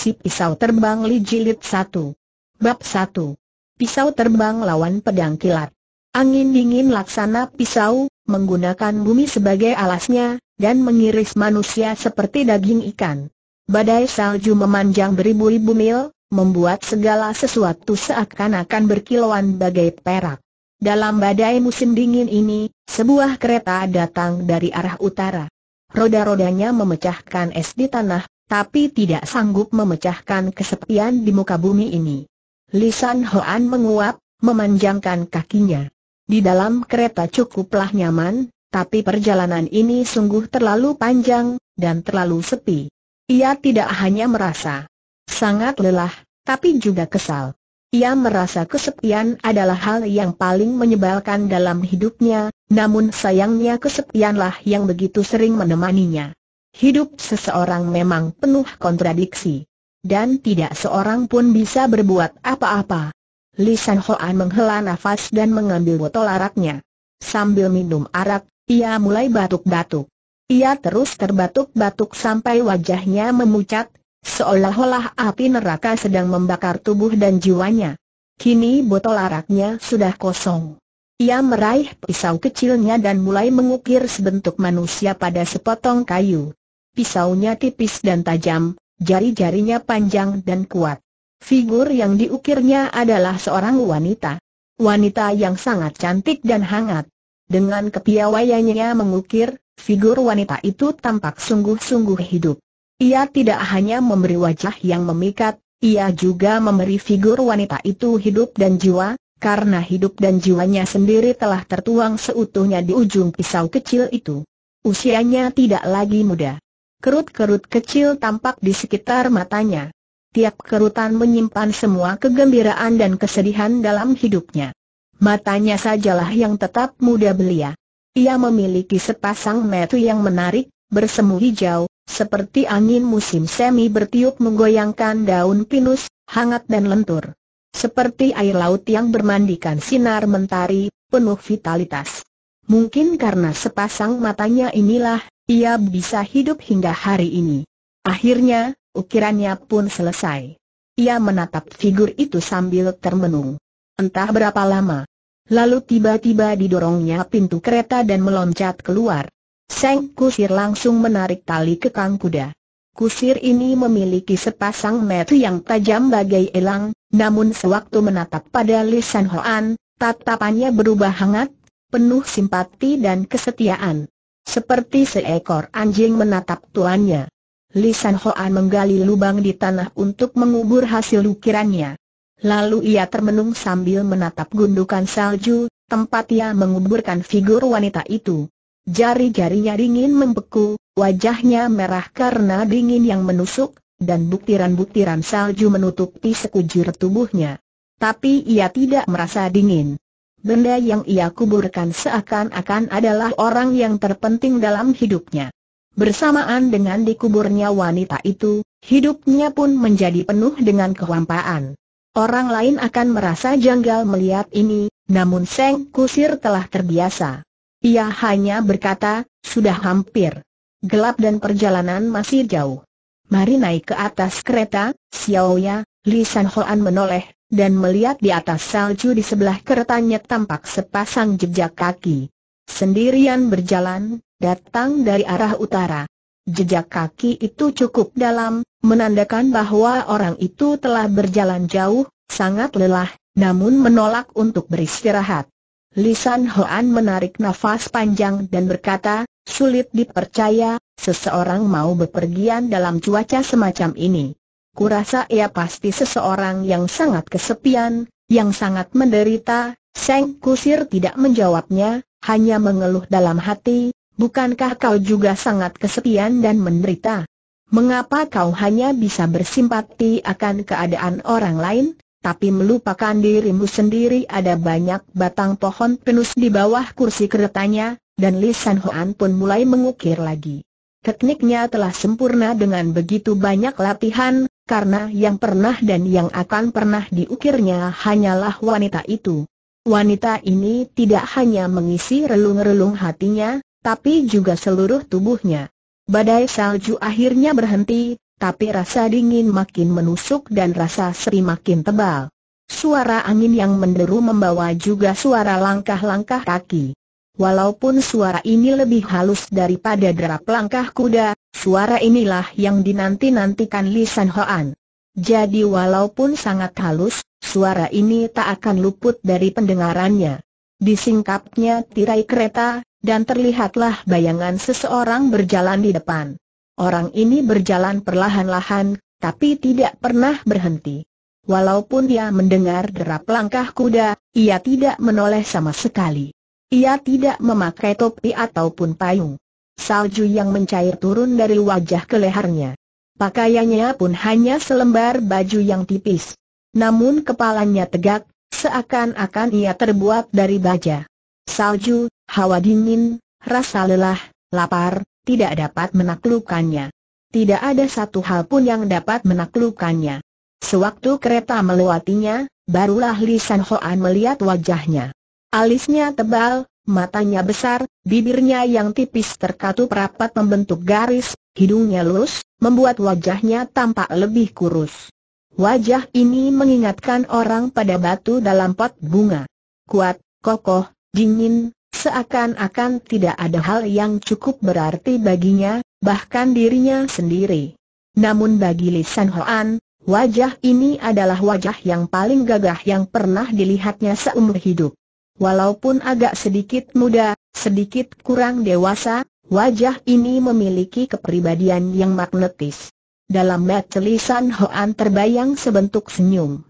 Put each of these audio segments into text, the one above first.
Si Pisau Terbang Li Jilid satu. Bab satu Pisau Terbang Lawan Pedang Kilat Angin dingin laksana pisau, menggunakan bumi sebagai alasnya, dan mengiris manusia seperti daging ikan. Badai salju memanjang beribu-ribu mil, membuat segala sesuatu seakan-akan berkilauan bagai perak. Dalam badai musim dingin ini, sebuah kereta datang dari arah utara. Roda-rodanya memecahkan es di tanah, tapi tidak sanggup memecahkan kesepian di muka bumi ini. Lisan Hoan menguap, memanjangkan kakinya. Di dalam kereta cukuplah nyaman, tapi perjalanan ini sungguh terlalu panjang, dan terlalu sepi. Ia tidak hanya merasa sangat lelah, tapi juga kesal. Ia merasa kesepian adalah hal yang paling menyebalkan dalam hidupnya, namun sayangnya kesepianlah yang begitu sering menemaninya. Hidup seseorang memang penuh kontradiksi. Dan tidak seorang pun bisa berbuat apa-apa. Li San Hoan menghela nafas dan mengambil botol araknya. Sambil minum arak, ia mulai batuk-batuk. Ia terus terbatuk-batuk sampai wajahnya memucat, seolah-olah api neraka sedang membakar tubuh dan jiwanya. Kini botol araknya sudah kosong. Ia meraih pisau kecilnya dan mulai mengukir sebentuk manusia pada sepotong kayu pisaunya tipis dan tajam, jari-jarinya panjang dan kuat. Figur yang diukirnya adalah seorang wanita. Wanita yang sangat cantik dan hangat. Dengan kepiawaiannya mengukir, figur wanita itu tampak sungguh-sungguh hidup. Ia tidak hanya memberi wajah yang memikat, ia juga memberi figur wanita itu hidup dan jiwa, karena hidup dan jiwanya sendiri telah tertuang seutuhnya di ujung pisau kecil itu. Usianya tidak lagi muda kerut-kerut kecil tampak di sekitar matanya. Tiap kerutan menyimpan semua kegembiraan dan kesedihan dalam hidupnya. Matanya sajalah yang tetap muda belia. Ia memiliki sepasang mata yang menarik, bersemu hijau, seperti angin musim semi bertiup menggoyangkan daun pinus, hangat dan lentur. Seperti air laut yang bermandikan sinar mentari, penuh vitalitas. Mungkin karena sepasang matanya inilah, ia bisa hidup hingga hari ini. Akhirnya, ukirannya pun selesai. Ia menatap figur itu sambil termenung. Entah berapa lama. Lalu tiba-tiba didorongnya pintu kereta dan meloncat keluar. Seng Kusir langsung menarik tali kekang kuda. Kusir ini memiliki sepasang mata yang tajam bagai elang, namun sewaktu menatap pada Li Hoan, tatapannya berubah hangat, penuh simpati dan kesetiaan. Seperti seekor anjing menatap tuannya. Lisan Hoan menggali lubang di tanah untuk mengubur hasil ukirannya. Lalu ia termenung sambil menatap gundukan salju, tempat ia menguburkan figur wanita itu. Jari-jarinya dingin membeku, wajahnya merah karena dingin yang menusuk, dan butiran-butiran salju menutupi sekujur tubuhnya. Tapi ia tidak merasa dingin. Benda yang ia kuburkan seakan-akan adalah orang yang terpenting dalam hidupnya. Bersamaan dengan dikuburnya wanita itu, hidupnya pun menjadi penuh dengan kehampaan. Orang lain akan merasa janggal melihat ini, namun Seng Kusir telah terbiasa. Ia hanya berkata, sudah hampir. Gelap dan perjalanan masih jauh. Mari naik ke atas kereta, Xiao Ya. Li San Hoan menoleh, dan melihat di atas salju di sebelah keretanya tampak sepasang jejak kaki. Sendirian berjalan, datang dari arah utara. Jejak kaki itu cukup dalam, menandakan bahwa orang itu telah berjalan jauh, sangat lelah, namun menolak untuk beristirahat. Lisan Hoan menarik nafas panjang dan berkata, sulit dipercaya, seseorang mau bepergian dalam cuaca semacam ini kurasa ia pasti seseorang yang sangat kesepian, yang sangat menderita, Seng Kusir tidak menjawabnya, hanya mengeluh dalam hati, bukankah kau juga sangat kesepian dan menderita? Mengapa kau hanya bisa bersimpati akan keadaan orang lain, tapi melupakan dirimu sendiri ada banyak batang pohon penus di bawah kursi keretanya, dan Lisan Hoan pun mulai mengukir lagi. Tekniknya telah sempurna dengan begitu banyak latihan, karena yang pernah dan yang akan pernah diukirnya hanyalah wanita itu. Wanita ini tidak hanya mengisi relung-relung hatinya, tapi juga seluruh tubuhnya. Badai salju akhirnya berhenti, tapi rasa dingin makin menusuk dan rasa seri makin tebal. Suara angin yang menderu membawa juga suara langkah-langkah kaki. Walaupun suara ini lebih halus daripada derap langkah kuda, suara inilah yang dinanti-nantikan lisan Hoan. Jadi walaupun sangat halus, suara ini tak akan luput dari pendengarannya. Disingkapnya tirai kereta, dan terlihatlah bayangan seseorang berjalan di depan. Orang ini berjalan perlahan-lahan, tapi tidak pernah berhenti. Walaupun dia mendengar derap langkah kuda, ia tidak menoleh sama sekali. Ia tidak memakai topi ataupun payung. Salju yang mencair turun dari wajah ke lehernya. Pakaiannya pun hanya selembar baju yang tipis. Namun kepalanya tegak, seakan-akan ia terbuat dari baja. Salju, hawa dingin, rasa lelah, lapar, tidak dapat menaklukkannya. Tidak ada satu hal pun yang dapat menaklukkannya. Sewaktu kereta melewatinya, barulah Li San Hoan melihat wajahnya. Alisnya tebal, matanya besar, bibirnya yang tipis terkatup rapat membentuk garis, hidungnya lurus, membuat wajahnya tampak lebih kurus. Wajah ini mengingatkan orang pada batu dalam pot bunga. Kuat, kokoh, dingin, seakan-akan tidak ada hal yang cukup berarti baginya, bahkan dirinya sendiri. Namun bagi Lisan San Hoan, wajah ini adalah wajah yang paling gagah yang pernah dilihatnya seumur hidup. Walaupun agak sedikit muda, sedikit kurang dewasa, wajah ini memiliki kepribadian yang magnetis. Dalam metelisan Hoan terbayang sebentuk senyum.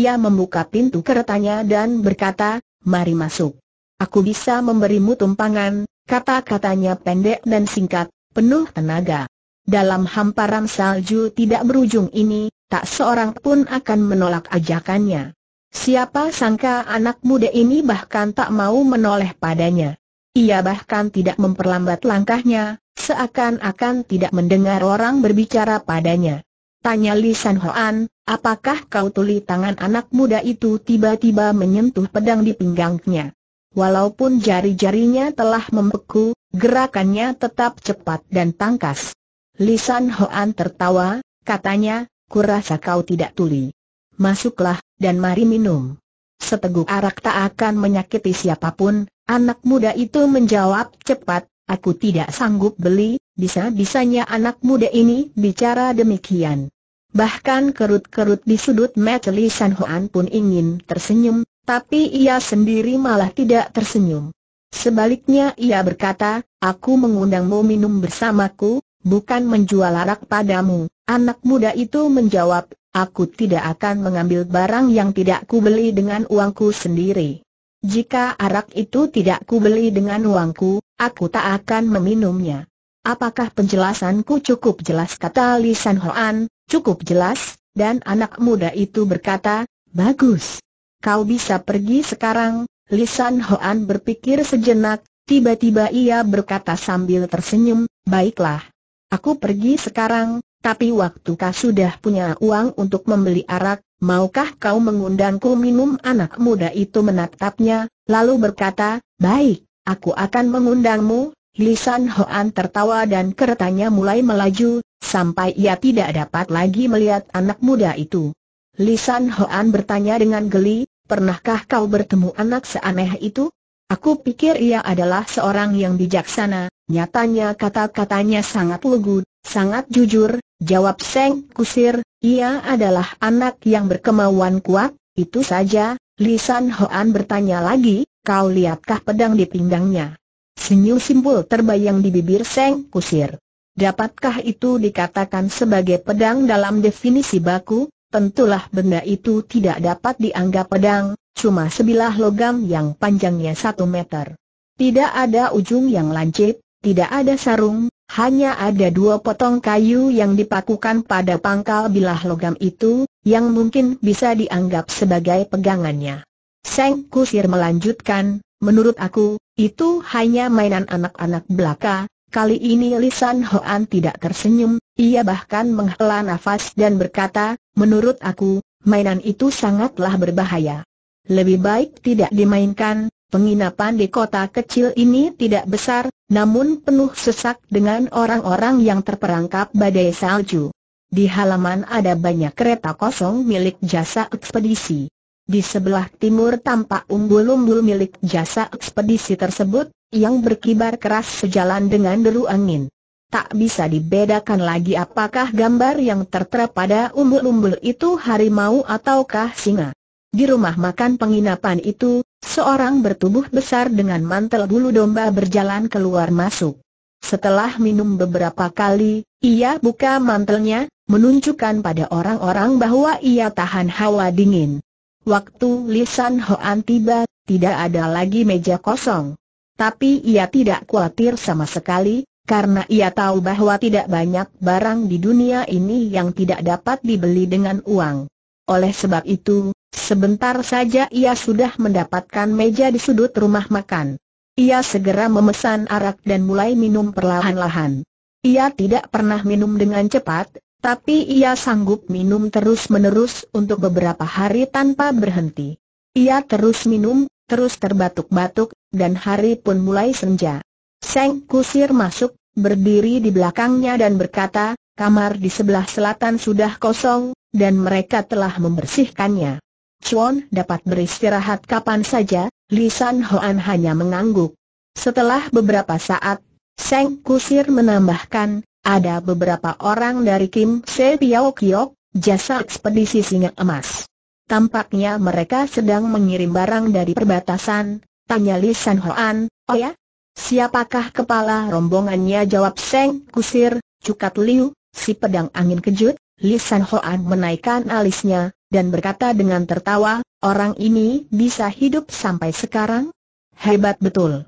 Ia membuka pintu keretanya dan berkata, mari masuk. Aku bisa memberimu tumpangan, kata-katanya pendek dan singkat, penuh tenaga. Dalam hamparan salju tidak berujung ini, tak seorang pun akan menolak ajakannya. Siapa sangka anak muda ini bahkan tak mau menoleh padanya. Ia bahkan tidak memperlambat langkahnya, seakan-akan tidak mendengar orang berbicara padanya. Tanya Li San Hoan, apakah kau tuli tangan anak muda itu tiba-tiba menyentuh pedang di pinggangnya? Walaupun jari-jarinya telah membeku, gerakannya tetap cepat dan tangkas. Li San Hoan tertawa, katanya, kurasa kau tidak tuli. Masuklah, dan mari minum. Seteguk arak tak akan menyakiti siapapun, anak muda itu menjawab cepat, aku tidak sanggup beli, bisa-bisanya anak muda ini bicara demikian. Bahkan kerut-kerut di sudut mata Li San Hoan pun ingin tersenyum, tapi ia sendiri malah tidak tersenyum. Sebaliknya ia berkata, aku mengundangmu minum bersamaku, bukan menjual arak padamu. Anak muda itu menjawab, Aku tidak akan mengambil barang yang tidak kubeli dengan uangku sendiri. Jika arak itu tidak kubeli dengan uangku, aku tak akan meminumnya. Apakah penjelasanku cukup jelas kata Li Hoan, cukup jelas, dan anak muda itu berkata, bagus. Kau bisa pergi sekarang, Li Hoan berpikir sejenak, tiba-tiba ia berkata sambil tersenyum, baiklah. Aku pergi sekarang, tapi waktu kau sudah punya uang untuk membeli arak, maukah kau mengundangku minum anak muda itu menatapnya, lalu berkata, baik, aku akan mengundangmu, Lisan Hoan tertawa dan keretanya mulai melaju, sampai ia tidak dapat lagi melihat anak muda itu. Lisan Hoan bertanya dengan geli, pernahkah kau bertemu anak seaneh itu? Aku pikir ia adalah seorang yang bijaksana, nyatanya kata-katanya sangat lugu, sangat jujur, Jawab Seng Kusir, ia adalah anak yang berkemauan kuat, itu saja. Lisan San Hoan bertanya lagi, kau lihatkah pedang di pinggangnya? Senyum simpul terbayang di bibir Seng Kusir. Dapatkah itu dikatakan sebagai pedang dalam definisi baku? Tentulah benda itu tidak dapat dianggap pedang, cuma sebilah logam yang panjangnya satu meter. Tidak ada ujung yang lancip, tidak ada sarung, hanya ada dua potong kayu yang dipakukan pada pangkal bilah logam itu, yang mungkin bisa dianggap sebagai pegangannya. Seng Kusir melanjutkan, menurut aku, itu hanya mainan anak-anak belaka, kali ini Lisan Hoan tidak tersenyum, ia bahkan menghela nafas dan berkata, menurut aku, mainan itu sangatlah berbahaya. Lebih baik tidak dimainkan, Penginapan di kota kecil ini tidak besar, namun penuh sesak dengan orang-orang yang terperangkap badai salju. Di halaman ada banyak kereta kosong milik jasa ekspedisi. Di sebelah timur tampak umbul-umbul milik jasa ekspedisi tersebut, yang berkibar keras sejalan dengan deru angin. Tak bisa dibedakan lagi apakah gambar yang tertera pada umbul-umbul itu harimau ataukah singa. Di rumah makan penginapan itu, Seorang bertubuh besar dengan mantel bulu domba berjalan keluar masuk. Setelah minum beberapa kali, ia buka mantelnya, menunjukkan pada orang-orang bahwa ia tahan hawa dingin. Waktu Lisan Hoan tiba, tidak ada lagi meja kosong. Tapi ia tidak khawatir sama sekali, karena ia tahu bahwa tidak banyak barang di dunia ini yang tidak dapat dibeli dengan uang. Oleh sebab itu, Sebentar saja ia sudah mendapatkan meja di sudut rumah makan. Ia segera memesan arak dan mulai minum perlahan-lahan. Ia tidak pernah minum dengan cepat, tapi ia sanggup minum terus-menerus untuk beberapa hari tanpa berhenti. Ia terus minum, terus terbatuk-batuk, dan hari pun mulai senja. Seng Kusir masuk, berdiri di belakangnya dan berkata, kamar di sebelah selatan sudah kosong, dan mereka telah membersihkannya. Chuan dapat beristirahat kapan saja, Li San Hoan hanya mengangguk. Setelah beberapa saat, Seng Kusir menambahkan, ada beberapa orang dari Kim Se Piao Kiok, jasa ekspedisi singa emas. Tampaknya mereka sedang mengirim barang dari perbatasan, tanya Li San Hoan, oh ya? Siapakah kepala rombongannya jawab Seng Kusir, Cukat Liu, si pedang angin kejut, Li San Hoan menaikkan alisnya, dan berkata dengan tertawa, orang ini bisa hidup sampai sekarang? Hebat betul.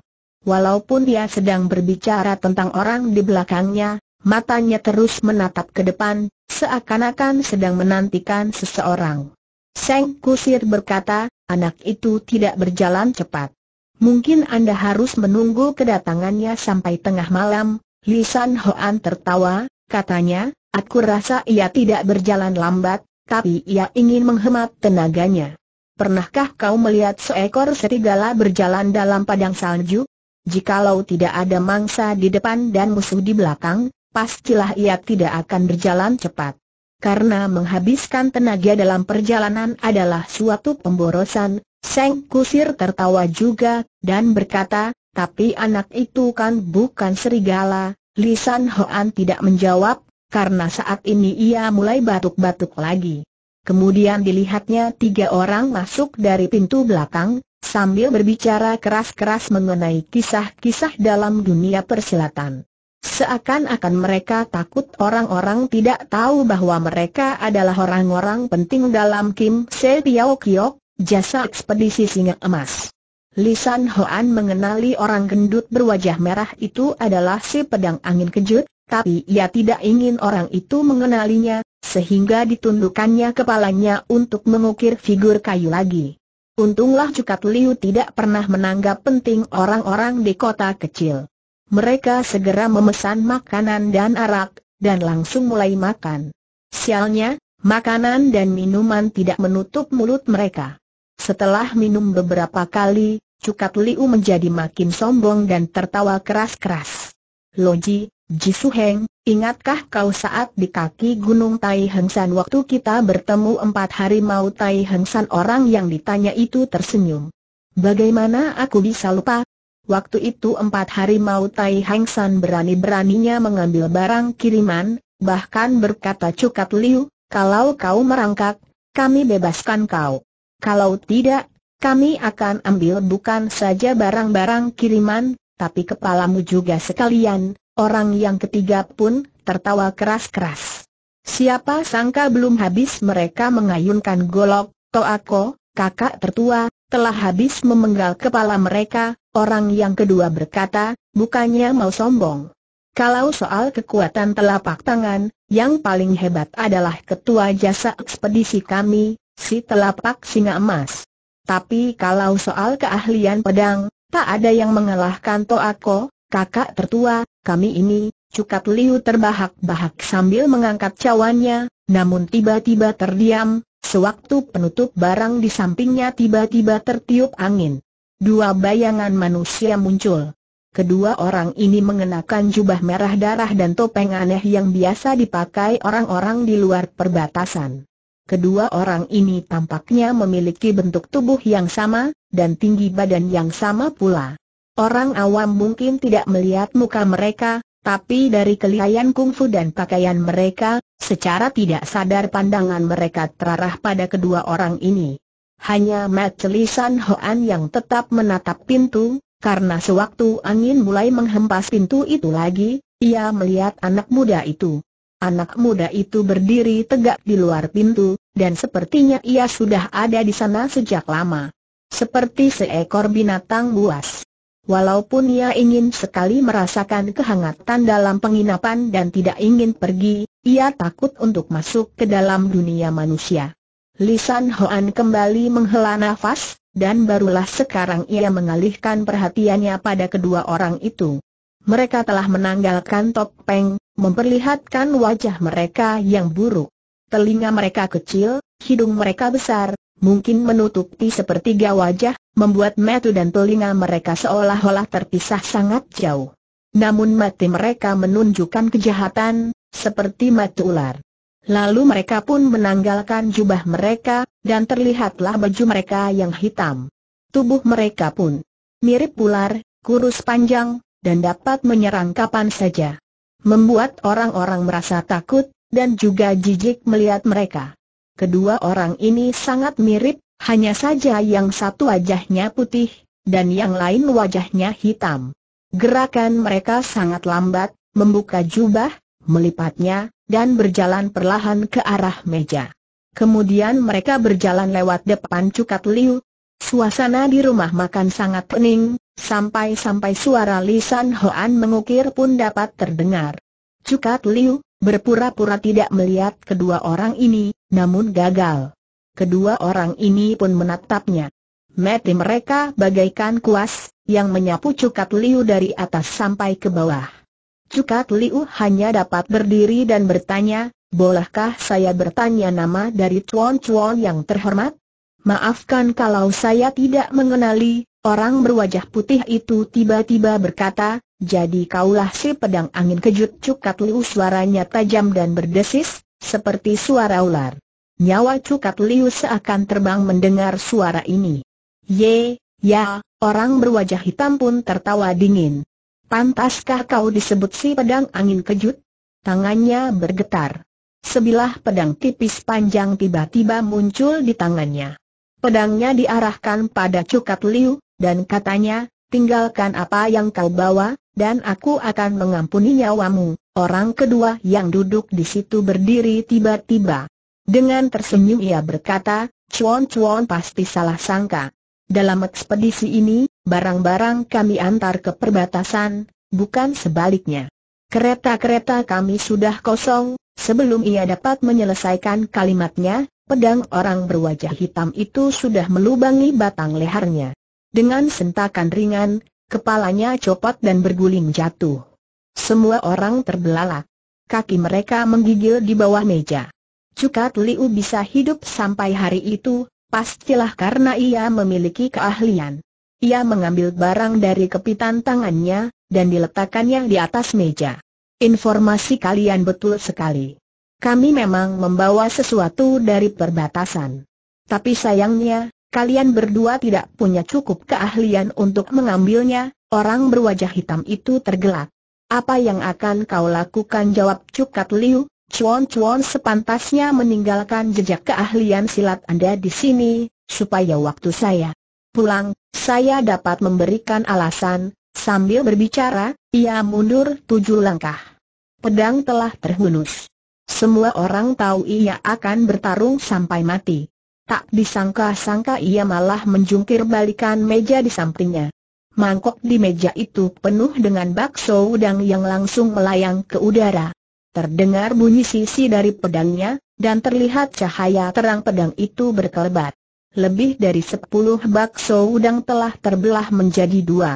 Walaupun dia sedang berbicara tentang orang di belakangnya, matanya terus menatap ke depan, seakan-akan sedang menantikan seseorang. Seng Kusir berkata, anak itu tidak berjalan cepat. Mungkin Anda harus menunggu kedatangannya sampai tengah malam, Lisan Hoan tertawa, katanya, aku rasa ia tidak berjalan lambat, tapi ia ingin menghemat tenaganya. Pernahkah kau melihat seekor serigala berjalan dalam padang salju? Jikalau tidak ada mangsa di depan dan musuh di belakang, pastilah ia tidak akan berjalan cepat. Karena menghabiskan tenaga dalam perjalanan adalah suatu pemborosan, Seng Kusir tertawa juga, dan berkata, tapi anak itu kan bukan serigala, Lisan Hoan tidak menjawab, karena saat ini ia mulai batuk-batuk lagi. Kemudian dilihatnya tiga orang masuk dari pintu belakang, sambil berbicara keras-keras mengenai kisah-kisah dalam dunia persilatan. Seakan-akan mereka takut orang-orang tidak tahu bahwa mereka adalah orang-orang penting dalam Kim Se Piao Kiok, jasa ekspedisi singa emas. Lisan Hoan mengenali orang gendut berwajah merah itu adalah si pedang angin kejut, tapi ia tidak ingin orang itu mengenalinya, sehingga ditundukkannya kepalanya untuk mengukir figur kayu lagi. Untunglah Cukat Liu tidak pernah menanggap penting orang-orang di kota kecil. Mereka segera memesan makanan dan arak, dan langsung mulai makan. Sialnya, makanan dan minuman tidak menutup mulut mereka. Setelah minum beberapa kali, Cukat Liu menjadi makin sombong dan tertawa keras-keras. Loji, Su Heng, ingatkah kau saat di kaki Gunung Tai Heng San waktu kita bertemu empat hari mau Tai Heng San orang yang ditanya itu tersenyum. Bagaimana aku bisa lupa? Waktu itu empat hari mau Tai Heng San berani-beraninya mengambil barang kiriman, bahkan berkata cukat Liu, kalau kau merangkak, kami bebaskan kau. Kalau tidak, kami akan ambil bukan saja barang-barang kiriman, tapi kepalamu juga sekalian, Orang yang ketiga pun tertawa keras-keras. Siapa sangka belum habis mereka mengayunkan golok, Toako, kakak tertua, telah habis memenggal kepala mereka, orang yang kedua berkata, bukannya mau sombong. Kalau soal kekuatan telapak tangan, yang paling hebat adalah ketua jasa ekspedisi kami, si telapak singa emas. Tapi kalau soal keahlian pedang, tak ada yang mengalahkan Toako, kakak tertua, kami ini, cukat Liu terbahak-bahak sambil mengangkat cawannya, namun tiba-tiba terdiam, sewaktu penutup barang di sampingnya tiba-tiba tertiup angin. Dua bayangan manusia muncul. Kedua orang ini mengenakan jubah merah darah dan topeng aneh yang biasa dipakai orang-orang di luar perbatasan. Kedua orang ini tampaknya memiliki bentuk tubuh yang sama, dan tinggi badan yang sama pula. Orang awam mungkin tidak melihat muka mereka, tapi dari kelihayan kungfu dan pakaian mereka, secara tidak sadar pandangan mereka terarah pada kedua orang ini. Hanya Matelisan Hoan yang tetap menatap pintu, karena sewaktu angin mulai menghempas pintu itu lagi, ia melihat anak muda itu. Anak muda itu berdiri tegak di luar pintu, dan sepertinya ia sudah ada di sana sejak lama. Seperti seekor binatang buas. Walaupun ia ingin sekali merasakan kehangatan dalam penginapan dan tidak ingin pergi, ia takut untuk masuk ke dalam dunia manusia. Lisan Hoan kembali menghela nafas, dan barulah sekarang ia mengalihkan perhatiannya pada kedua orang itu. Mereka telah menanggalkan topeng, memperlihatkan wajah mereka yang buruk. Telinga mereka kecil, hidung mereka besar, mungkin menutupi sepertiga wajah, membuat metu dan telinga mereka seolah-olah terpisah sangat jauh. Namun mati mereka menunjukkan kejahatan, seperti mati ular. Lalu mereka pun menanggalkan jubah mereka, dan terlihatlah baju mereka yang hitam. Tubuh mereka pun mirip ular, kurus panjang, dan dapat menyerang kapan saja. Membuat orang-orang merasa takut, dan juga jijik melihat mereka. Kedua orang ini sangat mirip, hanya saja yang satu wajahnya putih, dan yang lain wajahnya hitam. Gerakan mereka sangat lambat, membuka jubah, melipatnya, dan berjalan perlahan ke arah meja. Kemudian mereka berjalan lewat depan Cukat Liu. Suasana di rumah makan sangat pening, sampai-sampai suara lisan Hoan mengukir pun dapat terdengar. Cukat Liu, berpura-pura tidak melihat kedua orang ini, namun gagal. Kedua orang ini pun menatapnya. Mati mereka bagaikan kuas, yang menyapu cukat liu dari atas sampai ke bawah. Cukat liu hanya dapat berdiri dan bertanya, bolehkah saya bertanya nama dari cuan-cuan yang terhormat? Maafkan kalau saya tidak mengenali, orang berwajah putih itu tiba-tiba berkata, jadi kaulah si pedang angin kejut Cukat Liu suaranya tajam dan berdesis, seperti suara ular. Nyawa Cukat Liu seakan terbang mendengar suara ini. Ye, ya, orang berwajah hitam pun tertawa dingin. Pantaskah kau disebut si pedang angin kejut? Tangannya bergetar. Sebilah pedang tipis panjang tiba-tiba muncul di tangannya. Pedangnya diarahkan pada Cukat Liu, dan katanya, tinggalkan apa yang kau bawa, dan aku akan mengampuni nyawamu. Orang kedua yang duduk di situ berdiri tiba-tiba. Dengan tersenyum ia berkata, Cuan Cuan pasti salah sangka. Dalam ekspedisi ini, barang-barang kami antar ke perbatasan, bukan sebaliknya. Kereta-kereta kami sudah kosong, sebelum ia dapat menyelesaikan kalimatnya, pedang orang berwajah hitam itu sudah melubangi batang lehernya. Dengan sentakan ringan, kepalanya copot dan berguling jatuh. Semua orang terbelalak. Kaki mereka menggigil di bawah meja. Cukat Liu bisa hidup sampai hari itu, pastilah karena ia memiliki keahlian. Ia mengambil barang dari kepitan tangannya, dan diletakkannya di atas meja. Informasi kalian betul sekali kami memang membawa sesuatu dari perbatasan. Tapi sayangnya, kalian berdua tidak punya cukup keahlian untuk mengambilnya, orang berwajah hitam itu tergelak. Apa yang akan kau lakukan jawab Cukat Liu, Chuan Chuan sepantasnya meninggalkan jejak keahlian silat Anda di sini, supaya waktu saya pulang, saya dapat memberikan alasan, sambil berbicara, ia mundur tujuh langkah. Pedang telah terhunus. Semua orang tahu ia akan bertarung sampai mati. Tak disangka-sangka ia malah menjungkir balikan meja di sampingnya. Mangkok di meja itu penuh dengan bakso udang yang langsung melayang ke udara. Terdengar bunyi sisi dari pedangnya, dan terlihat cahaya terang pedang itu berkelebat. Lebih dari sepuluh bakso udang telah terbelah menjadi dua.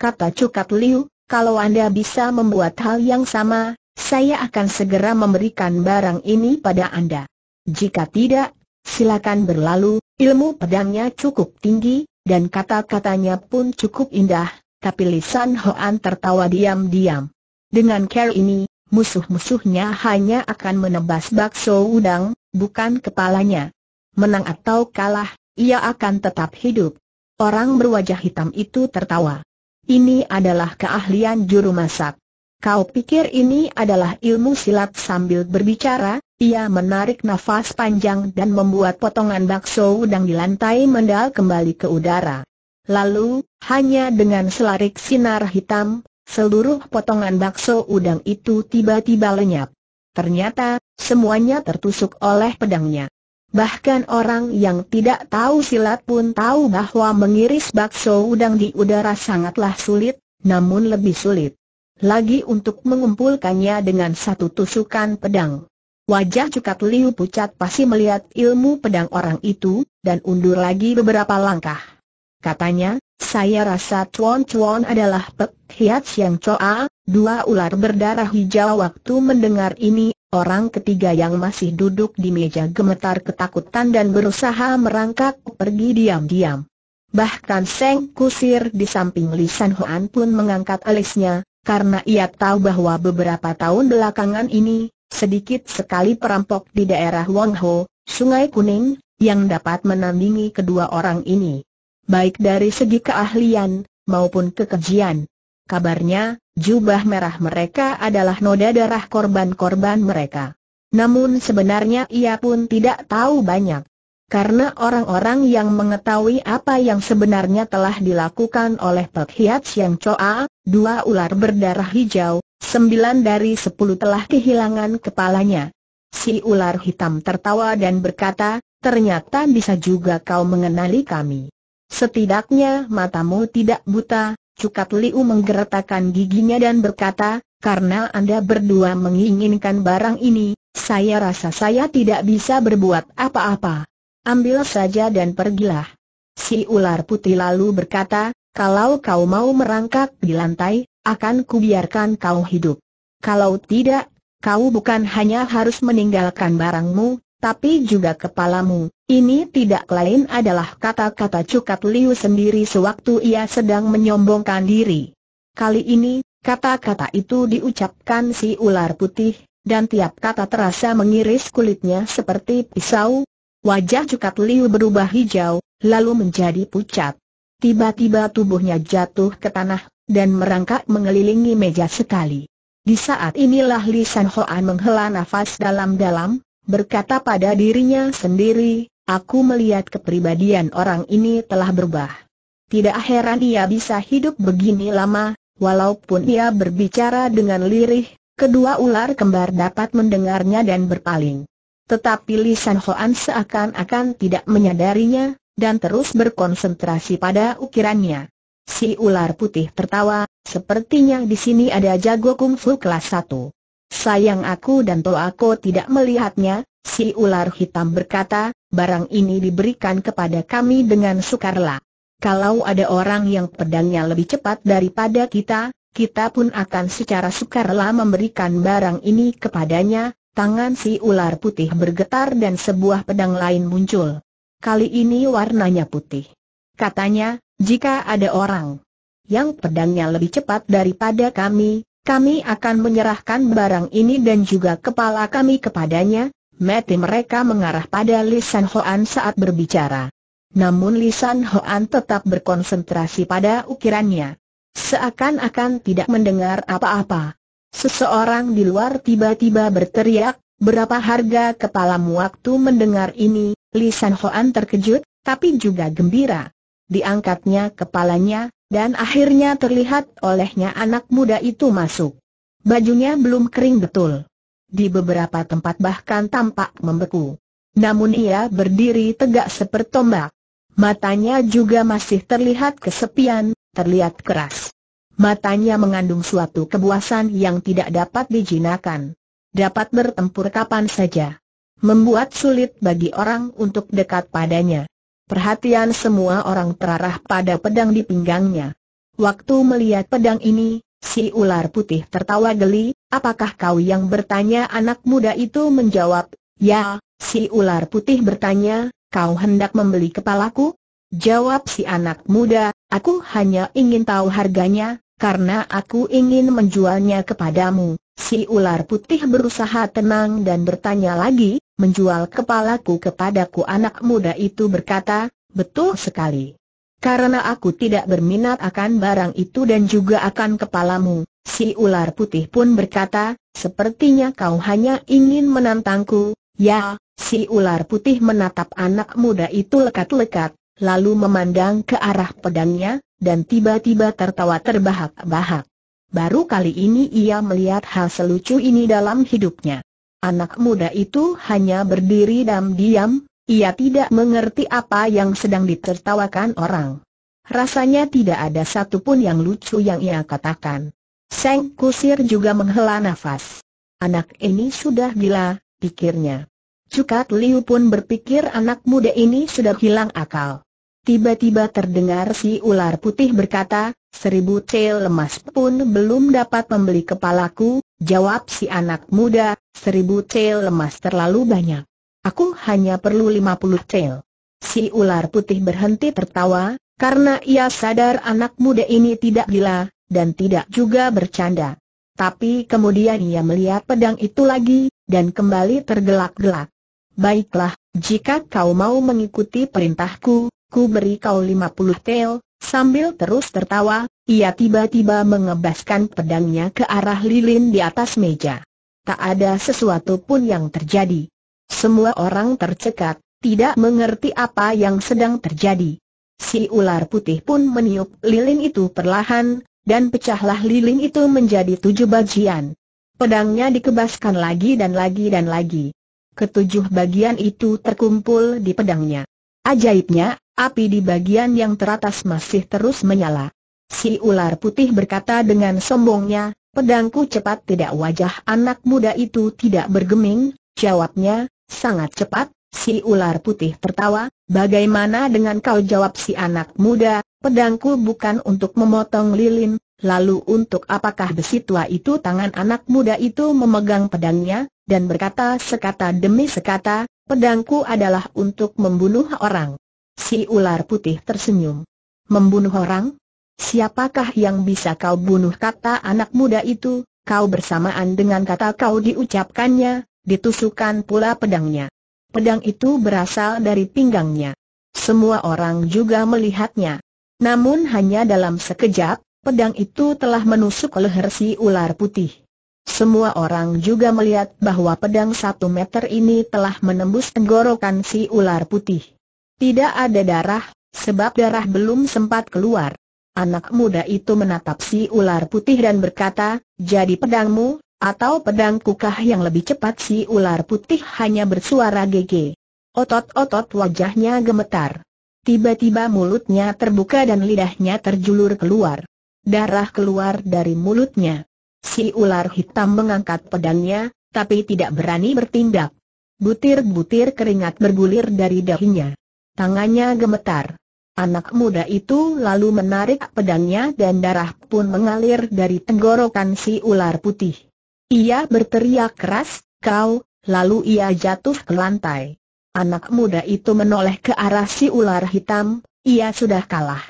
Kata Cukat Liu, kalau Anda bisa membuat hal yang sama, saya akan segera memberikan barang ini pada Anda. Jika tidak, silakan berlalu, ilmu pedangnya cukup tinggi, dan kata-katanya pun cukup indah, tapi lisan Hoan tertawa diam-diam. Dengan care ini, musuh-musuhnya hanya akan menebas bakso udang, bukan kepalanya. Menang atau kalah, ia akan tetap hidup. Orang berwajah hitam itu tertawa. Ini adalah keahlian juru masak. Kau pikir ini adalah ilmu silat sambil berbicara, ia menarik nafas panjang dan membuat potongan bakso udang di lantai mendal kembali ke udara. Lalu, hanya dengan selarik sinar hitam, seluruh potongan bakso udang itu tiba-tiba lenyap. Ternyata, semuanya tertusuk oleh pedangnya. Bahkan orang yang tidak tahu silat pun tahu bahwa mengiris bakso udang di udara sangatlah sulit, namun lebih sulit lagi untuk mengumpulkannya dengan satu tusukan pedang. Wajah Cukat Liu pucat pasti melihat ilmu pedang orang itu, dan undur lagi beberapa langkah. Katanya, saya rasa Chuan Chuan adalah Pek Hiat Siang Choa, dua ular berdarah hijau waktu mendengar ini, orang ketiga yang masih duduk di meja gemetar ketakutan dan berusaha merangkak pergi diam-diam. Bahkan Seng Kusir di samping Lisan Hoan pun mengangkat alisnya, karena ia tahu bahwa beberapa tahun belakangan ini, sedikit sekali perampok di daerah Wangho, Sungai Kuning, yang dapat menandingi kedua orang ini. Baik dari segi keahlian, maupun kekejian. Kabarnya, jubah merah mereka adalah noda darah korban-korban mereka. Namun sebenarnya ia pun tidak tahu banyak. Karena orang-orang yang mengetahui apa yang sebenarnya telah dilakukan oleh Pek Hiat Siang Choa, dua ular berdarah hijau, sembilan dari sepuluh telah kehilangan kepalanya. Si ular hitam tertawa dan berkata, ternyata bisa juga kau mengenali kami. Setidaknya matamu tidak buta, Cukat Liu menggeretakan giginya dan berkata, karena Anda berdua menginginkan barang ini, saya rasa saya tidak bisa berbuat apa-apa. Ambil saja dan pergilah. Si ular putih lalu berkata, kalau kau mau merangkak di lantai, akan kubiarkan kau hidup. Kalau tidak, kau bukan hanya harus meninggalkan barangmu, tapi juga kepalamu. Ini tidak lain adalah kata-kata Cukat Liu sendiri sewaktu ia sedang menyombongkan diri. Kali ini, kata-kata itu diucapkan si ular putih, dan tiap kata terasa mengiris kulitnya seperti pisau, Wajah Cukat Liu berubah hijau, lalu menjadi pucat. Tiba-tiba tubuhnya jatuh ke tanah, dan merangkak mengelilingi meja sekali. Di saat inilah Li San Hoan menghela nafas dalam-dalam, berkata pada dirinya sendiri, aku melihat kepribadian orang ini telah berubah. Tidak heran ia bisa hidup begini lama, walaupun ia berbicara dengan lirih, kedua ular kembar dapat mendengarnya dan berpaling. Tetapi Li San Hoan seakan-akan tidak menyadarinya, dan terus berkonsentrasi pada ukirannya. Si ular putih tertawa, sepertinya di sini ada jago kungfu kelas 1. Sayang aku dan aku tidak melihatnya, si ular hitam berkata, barang ini diberikan kepada kami dengan sukarela. Kalau ada orang yang pedangnya lebih cepat daripada kita, kita pun akan secara sukarela memberikan barang ini kepadanya, Tangan si ular putih bergetar dan sebuah pedang lain muncul. Kali ini warnanya putih. Katanya, jika ada orang yang pedangnya lebih cepat daripada kami, kami akan menyerahkan barang ini dan juga kepala kami kepadanya. Mati mereka mengarah pada Lisan Hoan saat berbicara. Namun Lisan Hoan tetap berkonsentrasi pada ukirannya. Seakan-akan tidak mendengar apa-apa. Seseorang di luar tiba-tiba berteriak, berapa harga kepalamu waktu mendengar ini, Li San Hoan terkejut, tapi juga gembira. Diangkatnya kepalanya, dan akhirnya terlihat olehnya anak muda itu masuk. Bajunya belum kering betul. Di beberapa tempat bahkan tampak membeku. Namun ia berdiri tegak seperti tombak. Matanya juga masih terlihat kesepian, terlihat keras. Matanya mengandung suatu kebuasan yang tidak dapat dijinakan. Dapat bertempur kapan saja. Membuat sulit bagi orang untuk dekat padanya. Perhatian semua orang terarah pada pedang di pinggangnya. Waktu melihat pedang ini, si ular putih tertawa geli, apakah kau yang bertanya anak muda itu menjawab, ya, si ular putih bertanya, kau hendak membeli kepalaku? Jawab si anak muda, aku hanya ingin tahu harganya, karena aku ingin menjualnya kepadamu. Si ular putih berusaha tenang dan bertanya lagi, menjual kepalaku kepadaku anak muda itu berkata, betul sekali. Karena aku tidak berminat akan barang itu dan juga akan kepalamu, si ular putih pun berkata, sepertinya kau hanya ingin menantangku, ya, si ular putih menatap anak muda itu lekat-lekat, lalu memandang ke arah pedangnya, dan tiba-tiba tertawa terbahak-bahak. Baru kali ini ia melihat hal selucu ini dalam hidupnya. Anak muda itu hanya berdiri diam-diam, ia tidak mengerti apa yang sedang ditertawakan orang. Rasanya tidak ada satupun yang lucu yang ia katakan. Seng Kusir juga menghela nafas. Anak ini sudah gila, pikirnya. Cukat Liu pun berpikir anak muda ini sudah hilang akal. Tiba-tiba terdengar si ular putih berkata, seribu tail lemas pun belum dapat membeli kepalaku, jawab si anak muda, seribu tail lemas terlalu banyak. Aku hanya perlu lima puluh cel. Si ular putih berhenti tertawa, karena ia sadar anak muda ini tidak gila, dan tidak juga bercanda. Tapi kemudian ia melihat pedang itu lagi, dan kembali tergelak-gelak. Baiklah, jika kau mau mengikuti perintahku, Ku beri kau 50 tel, sambil terus tertawa, ia tiba-tiba mengebaskan pedangnya ke arah lilin di atas meja. Tak ada sesuatu pun yang terjadi. Semua orang tercekat, tidak mengerti apa yang sedang terjadi. Si ular putih pun meniup lilin itu perlahan, dan pecahlah lilin itu menjadi tujuh bagian. Pedangnya dikebaskan lagi dan lagi dan lagi. Ketujuh bagian itu terkumpul di pedangnya. Ajaibnya, Api di bagian yang teratas masih terus menyala. Si ular putih berkata dengan sombongnya, pedangku cepat tidak wajah anak muda itu tidak bergeming, jawabnya, sangat cepat, si ular putih tertawa, bagaimana dengan kau jawab si anak muda, pedangku bukan untuk memotong lilin, lalu untuk apakah besi tua itu tangan anak muda itu memegang pedangnya, dan berkata sekata demi sekata, pedangku adalah untuk membunuh orang. Si ular putih tersenyum. Membunuh orang? Siapakah yang bisa kau bunuh kata anak muda itu, kau bersamaan dengan kata kau diucapkannya, Ditusukan pula pedangnya. Pedang itu berasal dari pinggangnya. Semua orang juga melihatnya. Namun hanya dalam sekejap, pedang itu telah menusuk leher si ular putih. Semua orang juga melihat bahwa pedang satu meter ini telah menembus tenggorokan si ular putih. Tidak ada darah, sebab darah belum sempat keluar. Anak muda itu menatap si ular putih dan berkata, jadi pedangmu, atau pedang kukah yang lebih cepat si ular putih hanya bersuara gege. Otot-otot wajahnya gemetar. Tiba-tiba mulutnya terbuka dan lidahnya terjulur keluar. Darah keluar dari mulutnya. Si ular hitam mengangkat pedangnya, tapi tidak berani bertindak. Butir-butir keringat bergulir dari dahinya. Tangannya gemetar. Anak muda itu lalu menarik pedangnya dan darah pun mengalir dari tenggorokan si ular putih. Ia berteriak keras, kau, lalu ia jatuh ke lantai. Anak muda itu menoleh ke arah si ular hitam, ia sudah kalah.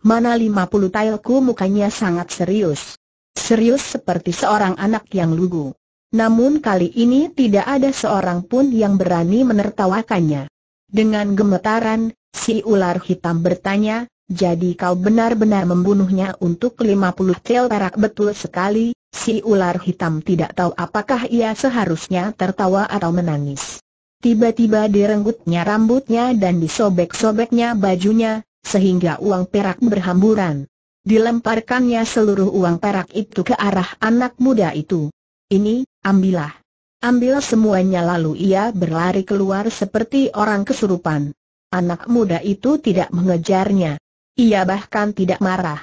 Mana lima puluh tailku mukanya sangat serius. Serius seperti seorang anak yang lugu. Namun kali ini tidak ada seorang pun yang berani menertawakannya. Dengan gemetaran, si ular hitam bertanya, jadi kau benar-benar membunuhnya untuk 50 tel perak betul sekali, si ular hitam tidak tahu apakah ia seharusnya tertawa atau menangis. Tiba-tiba direnggutnya rambutnya dan disobek-sobeknya bajunya, sehingga uang perak berhamburan. Dilemparkannya seluruh uang perak itu ke arah anak muda itu. Ini, ambillah. Ambil semuanya lalu ia berlari keluar seperti orang kesurupan. Anak muda itu tidak mengejarnya. Ia bahkan tidak marah.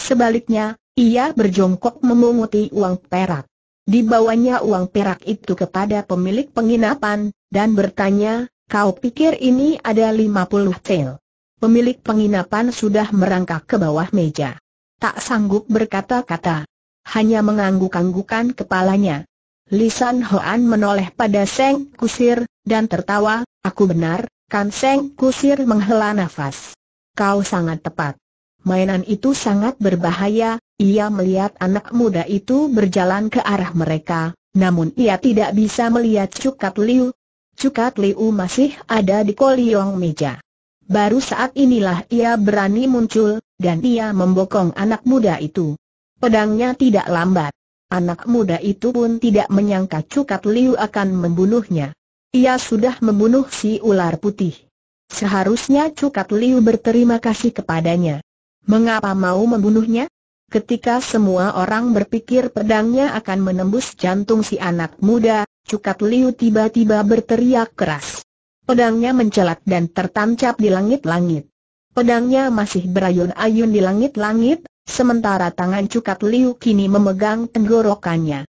Sebaliknya, ia berjongkok memunguti uang perak. Dibawanya uang perak itu kepada pemilik penginapan, dan bertanya, kau pikir ini ada lima puluh tel? Pemilik penginapan sudah merangkak ke bawah meja. Tak sanggup berkata-kata. Hanya mengangguk-anggukan kepalanya. Lisan Hoan menoleh pada Seng Kusir, dan tertawa, aku benar, kan Seng Kusir menghela nafas. Kau sangat tepat. Mainan itu sangat berbahaya, ia melihat anak muda itu berjalan ke arah mereka, namun ia tidak bisa melihat Cukat Liu. Cukat Liu masih ada di koliong meja. Baru saat inilah ia berani muncul, dan ia membokong anak muda itu. Pedangnya tidak lambat anak muda itu pun tidak menyangka Cukat Liu akan membunuhnya. Ia sudah membunuh si ular putih. Seharusnya Cukat Liu berterima kasih kepadanya. Mengapa mau membunuhnya? Ketika semua orang berpikir pedangnya akan menembus jantung si anak muda, Cukat Liu tiba-tiba berteriak keras. Pedangnya mencelat dan tertancap di langit-langit. Pedangnya masih berayun-ayun di langit-langit, Sementara tangan cukat Liu kini memegang tenggorokannya.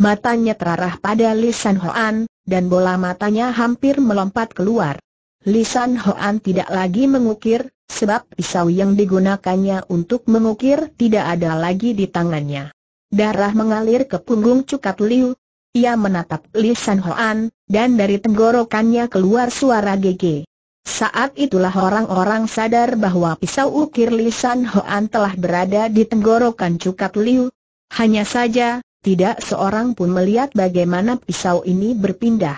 Matanya terarah pada Lisan Hoan, dan bola matanya hampir melompat keluar. Lisan Hoan tidak lagi mengukir, sebab pisau yang digunakannya untuk mengukir tidak ada lagi di tangannya. Darah mengalir ke punggung cukat Liu. Ia menatap Lisan Hoan, dan dari tenggorokannya keluar suara gege. Saat itulah orang-orang sadar bahwa pisau ukir Lisan Hoan telah berada di tenggorokan Cukat Liu. Hanya saja, tidak seorang pun melihat bagaimana pisau ini berpindah.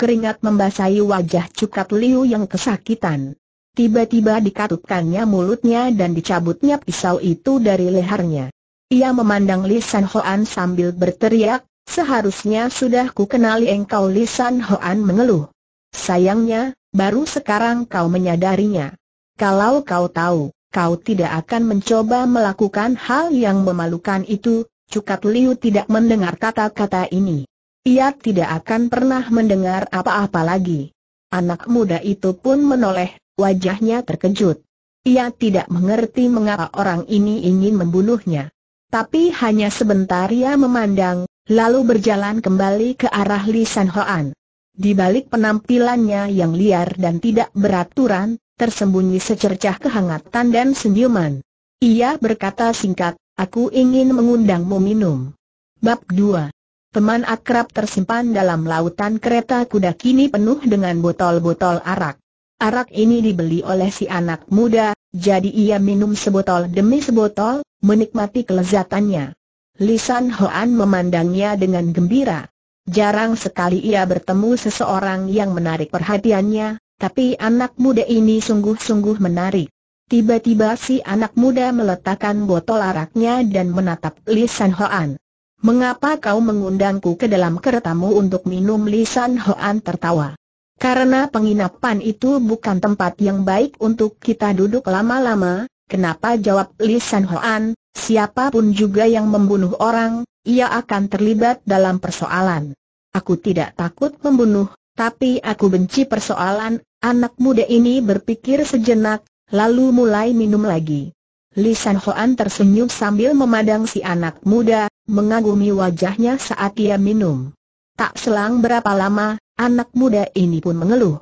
Keringat membasahi wajah Cukat Liu yang kesakitan. Tiba-tiba dikatupkannya mulutnya dan dicabutnya pisau itu dari lehernya. Ia memandang Lisan Hoan sambil berteriak, Seharusnya sudah ku kenali engkau Lisan Hoan mengeluh. Sayangnya, baru sekarang kau menyadarinya. Kalau kau tahu, kau tidak akan mencoba melakukan hal yang memalukan itu, Cukat Liu tidak mendengar kata-kata ini. Ia tidak akan pernah mendengar apa-apa lagi. Anak muda itu pun menoleh, wajahnya terkejut. Ia tidak mengerti mengapa orang ini ingin membunuhnya. Tapi hanya sebentar ia memandang, lalu berjalan kembali ke arah Li San Hoan. Di balik penampilannya yang liar dan tidak beraturan, tersembunyi secercah kehangatan dan senyuman. Ia berkata singkat, aku ingin mengundangmu minum. Bab 2 Teman akrab tersimpan dalam lautan kereta kuda kini penuh dengan botol-botol arak. Arak ini dibeli oleh si anak muda, jadi ia minum sebotol demi sebotol, menikmati kelezatannya. Lisan Hoan memandangnya dengan gembira. Jarang sekali ia bertemu seseorang yang menarik perhatiannya, tapi anak muda ini sungguh-sungguh menarik. Tiba-tiba si anak muda meletakkan botol araknya dan menatap Li San Hoan. Mengapa kau mengundangku ke dalam keretamu untuk minum lisan Hoan tertawa? Karena penginapan itu bukan tempat yang baik untuk kita duduk lama-lama, kenapa jawab lisan Hoan, Siapapun juga yang membunuh orang, ia akan terlibat dalam persoalan. Aku tidak takut membunuh, tapi aku benci persoalan, anak muda ini berpikir sejenak, lalu mulai minum lagi. Li San Hoan tersenyum sambil memandang si anak muda, mengagumi wajahnya saat ia minum. Tak selang berapa lama, anak muda ini pun mengeluh.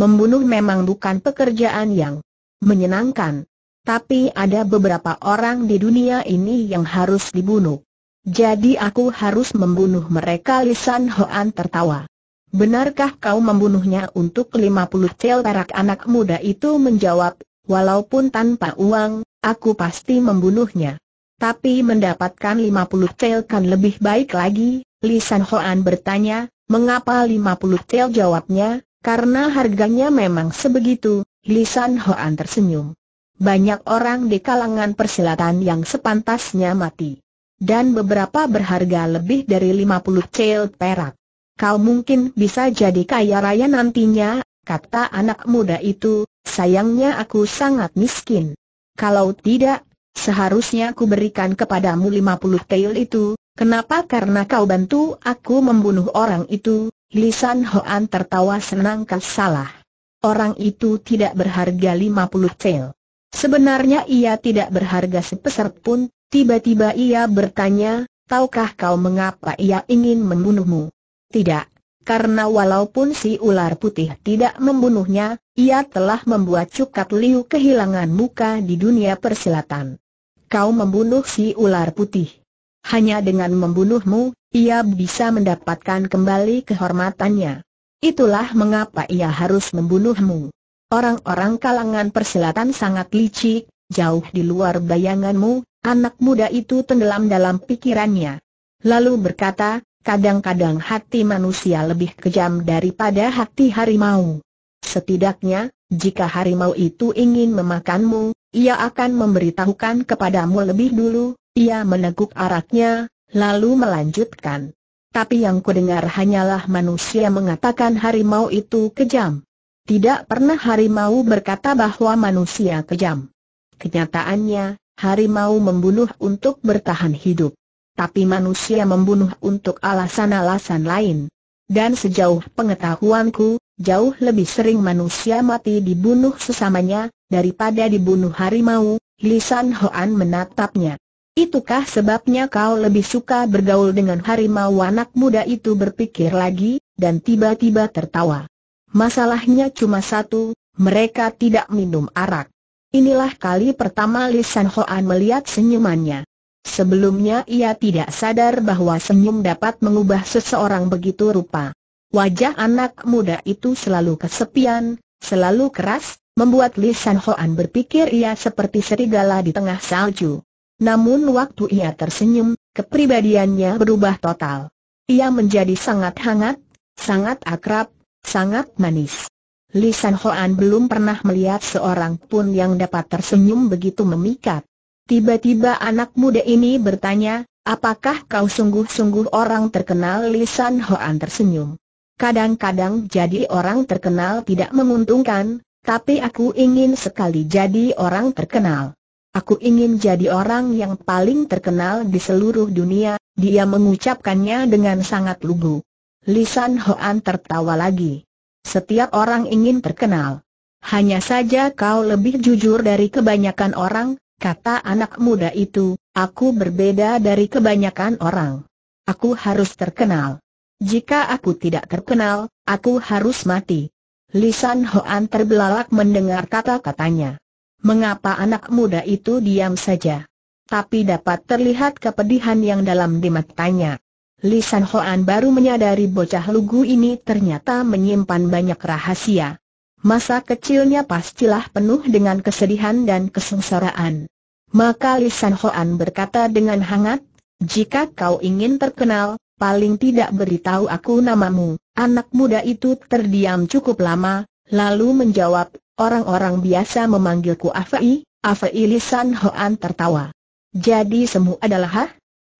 Membunuh memang bukan pekerjaan yang menyenangkan, tapi ada beberapa orang di dunia ini yang harus dibunuh. Jadi aku harus membunuh mereka Lisan Hoan tertawa. Benarkah kau membunuhnya untuk 50 cel perak anak muda itu menjawab, walaupun tanpa uang, aku pasti membunuhnya. Tapi mendapatkan 50 cel kan lebih baik lagi, Lisan Hoan bertanya, mengapa 50 cel jawabnya, karena harganya memang sebegitu, Lisan Hoan tersenyum. Banyak orang di kalangan persilatan yang sepantasnya mati. Dan beberapa berharga lebih dari 50 cel perak. Kau mungkin bisa jadi kaya raya nantinya, kata anak muda itu, sayangnya aku sangat miskin. Kalau tidak, seharusnya aku berikan kepadamu 50 tail itu, kenapa karena kau bantu aku membunuh orang itu, Lisan Hoan tertawa senang kesalah. Orang itu tidak berharga 50 tail. Sebenarnya ia tidak berharga sepeser pun, tiba-tiba ia bertanya, tahukah kau mengapa ia ingin membunuhmu? Tidak, karena walaupun si ular putih tidak membunuhnya, ia telah membuat Cukat Liu kehilangan muka di dunia persilatan. Kau membunuh si ular putih. Hanya dengan membunuhmu, ia bisa mendapatkan kembali kehormatannya. Itulah mengapa ia harus membunuhmu. Orang-orang kalangan perselatan sangat licik, jauh di luar bayanganmu, anak muda itu tenggelam dalam pikirannya. Lalu berkata, kadang-kadang hati manusia lebih kejam daripada hati harimau. Setidaknya, jika harimau itu ingin memakanmu, ia akan memberitahukan kepadamu lebih dulu, ia meneguk araknya, lalu melanjutkan. Tapi yang kudengar hanyalah manusia mengatakan harimau itu kejam. Tidak pernah harimau berkata bahwa manusia kejam. Kenyataannya, harimau membunuh untuk bertahan hidup. Tapi manusia membunuh untuk alasan-alasan lain. Dan sejauh pengetahuanku, jauh lebih sering manusia mati dibunuh sesamanya, daripada dibunuh harimau, Lisan Hoan menatapnya. Itukah sebabnya kau lebih suka bergaul dengan harimau anak muda itu berpikir lagi, dan tiba-tiba tertawa. Masalahnya cuma satu, mereka tidak minum arak. Inilah kali pertama Li Hoan melihat senyumannya. Sebelumnya ia tidak sadar bahwa senyum dapat mengubah seseorang begitu rupa. Wajah anak muda itu selalu kesepian, selalu keras, membuat Li Hoan berpikir ia seperti serigala di tengah salju. Namun waktu ia tersenyum, kepribadiannya berubah total. Ia menjadi sangat hangat, sangat akrab, sangat manis. Li San Hoan belum pernah melihat seorang pun yang dapat tersenyum begitu memikat. Tiba-tiba anak muda ini bertanya, apakah kau sungguh-sungguh orang terkenal Li San Hoan tersenyum. Kadang-kadang jadi orang terkenal tidak menguntungkan, tapi aku ingin sekali jadi orang terkenal. Aku ingin jadi orang yang paling terkenal di seluruh dunia, dia mengucapkannya dengan sangat lugu. Lisan Hoan tertawa lagi. Setiap orang ingin terkenal. Hanya saja kau lebih jujur dari kebanyakan orang, kata anak muda itu, aku berbeda dari kebanyakan orang. Aku harus terkenal. Jika aku tidak terkenal, aku harus mati. Lisan Hoan terbelalak mendengar kata-katanya. Mengapa anak muda itu diam saja? Tapi dapat terlihat kepedihan yang dalam di matanya. Li Hoan baru menyadari bocah lugu ini ternyata menyimpan banyak rahasia. Masa kecilnya pastilah penuh dengan kesedihan dan kesengsaraan. Maka Li Hoan berkata dengan hangat, jika kau ingin terkenal, paling tidak beritahu aku namamu. Anak muda itu terdiam cukup lama, lalu menjawab, orang-orang biasa memanggilku Afai, Afai Li Hoan tertawa. Jadi semua adalah ha?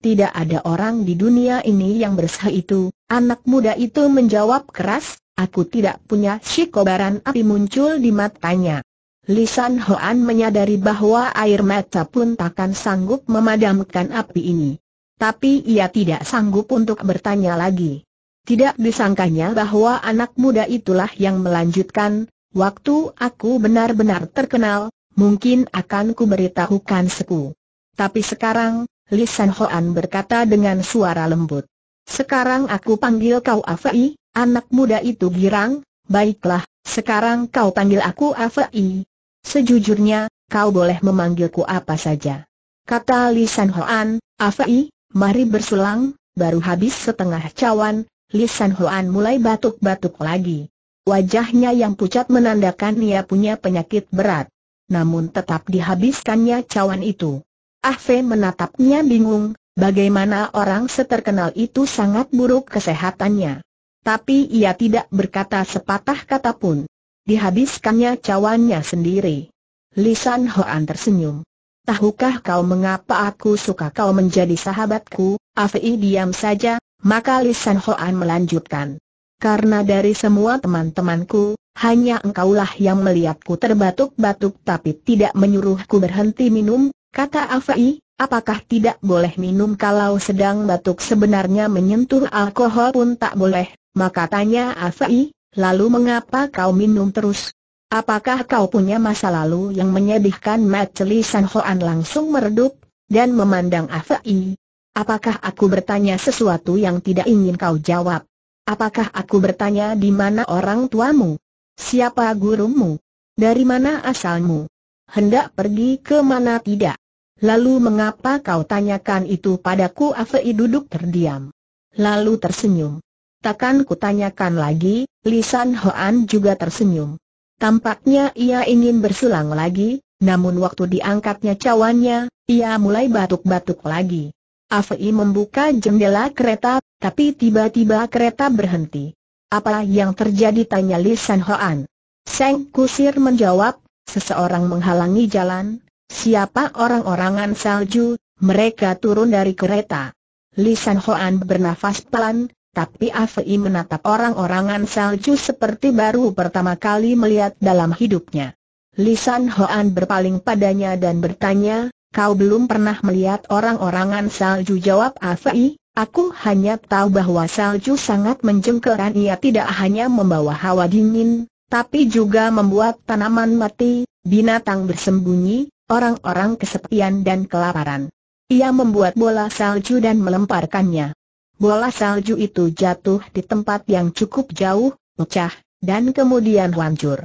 tidak ada orang di dunia ini yang bersah itu, anak muda itu menjawab keras, aku tidak punya si kobaran api muncul di matanya. Lisan Hoan menyadari bahwa air mata pun takkan sanggup memadamkan api ini. Tapi ia tidak sanggup untuk bertanya lagi. Tidak disangkanya bahwa anak muda itulah yang melanjutkan, waktu aku benar-benar terkenal, mungkin akan ku beritahukan seku. Tapi sekarang, Li San Hoan berkata dengan suara lembut. Sekarang aku panggil kau Afei, anak muda itu girang, baiklah, sekarang kau panggil aku Afei. Sejujurnya, kau boleh memanggilku apa saja. Kata Li San Hoan, Afei, mari bersulang, baru habis setengah cawan, Li San Hoan mulai batuk-batuk lagi. Wajahnya yang pucat menandakan ia punya penyakit berat. Namun tetap dihabiskannya cawan itu. Ah menatapnya bingung, bagaimana orang seterkenal itu sangat buruk kesehatannya. Tapi ia tidak berkata sepatah kata pun. Dihabiskannya cawannya sendiri. Lisan Hoan tersenyum. Tahukah kau mengapa aku suka kau menjadi sahabatku? Afei diam saja, maka Lisan Hoan melanjutkan. Karena dari semua teman-temanku, hanya engkaulah yang melihatku terbatuk-batuk tapi tidak menyuruhku berhenti minum, Kata Afai, apakah tidak boleh minum kalau sedang batuk sebenarnya menyentuh alkohol pun tak boleh, maka tanya Afai, lalu mengapa kau minum terus? Apakah kau punya masa lalu yang menyedihkan Mat San Hoan langsung meredup, dan memandang Afai? Apakah aku bertanya sesuatu yang tidak ingin kau jawab? Apakah aku bertanya di mana orang tuamu? Siapa gurumu? Dari mana asalmu? Hendak pergi ke mana tidak? Lalu mengapa kau tanyakan itu padaku Afei duduk terdiam. Lalu tersenyum. Takkan kutanyakan lagi, Lisan Hoan juga tersenyum. Tampaknya ia ingin bersulang lagi, namun waktu diangkatnya cawannya, ia mulai batuk-batuk lagi. Afei membuka jendela kereta, tapi tiba-tiba kereta berhenti. Apa yang terjadi tanya Lisan Hoan? Seng Kusir menjawab, seseorang menghalangi jalan, Siapa orang-orangan salju, mereka turun dari kereta. Lisan Hoan bernafas pelan, tapi Afei menatap orang-orangan salju seperti baru pertama kali melihat dalam hidupnya. Lisan Hoan berpaling padanya dan bertanya, kau belum pernah melihat orang-orangan salju jawab Afei, Aku hanya tahu bahwa salju sangat menjengkelkan ia tidak hanya membawa hawa dingin, tapi juga membuat tanaman mati, binatang bersembunyi, orang-orang kesepian dan kelaparan. Ia membuat bola salju dan melemparkannya. Bola salju itu jatuh di tempat yang cukup jauh, pecah, dan kemudian hancur.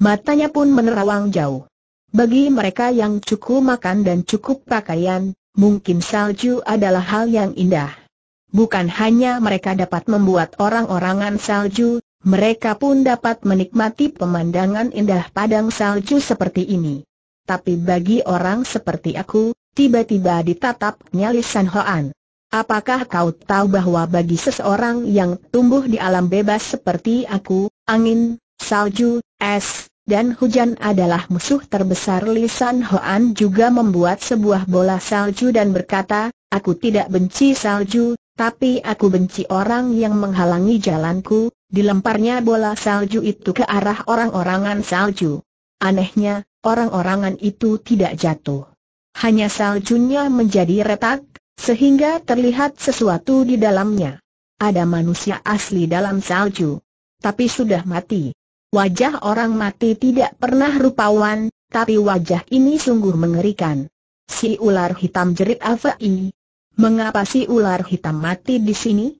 Matanya pun menerawang jauh. Bagi mereka yang cukup makan dan cukup pakaian, mungkin salju adalah hal yang indah. Bukan hanya mereka dapat membuat orang-orangan salju, mereka pun dapat menikmati pemandangan indah padang salju seperti ini tapi bagi orang seperti aku, tiba-tiba ditatapnya Li Hoan. Apakah kau tahu bahwa bagi seseorang yang tumbuh di alam bebas seperti aku, angin, salju, es, dan hujan adalah musuh terbesar Li Hoan juga membuat sebuah bola salju dan berkata, aku tidak benci salju, tapi aku benci orang yang menghalangi jalanku, dilemparnya bola salju itu ke arah orang-orangan salju. Anehnya, orang-orangan itu tidak jatuh. Hanya saljunya menjadi retak, sehingga terlihat sesuatu di dalamnya. Ada manusia asli dalam salju, tapi sudah mati. Wajah orang mati tidak pernah rupawan, tapi wajah ini sungguh mengerikan. Si ular hitam jerit Afai. Mengapa si ular hitam mati di sini?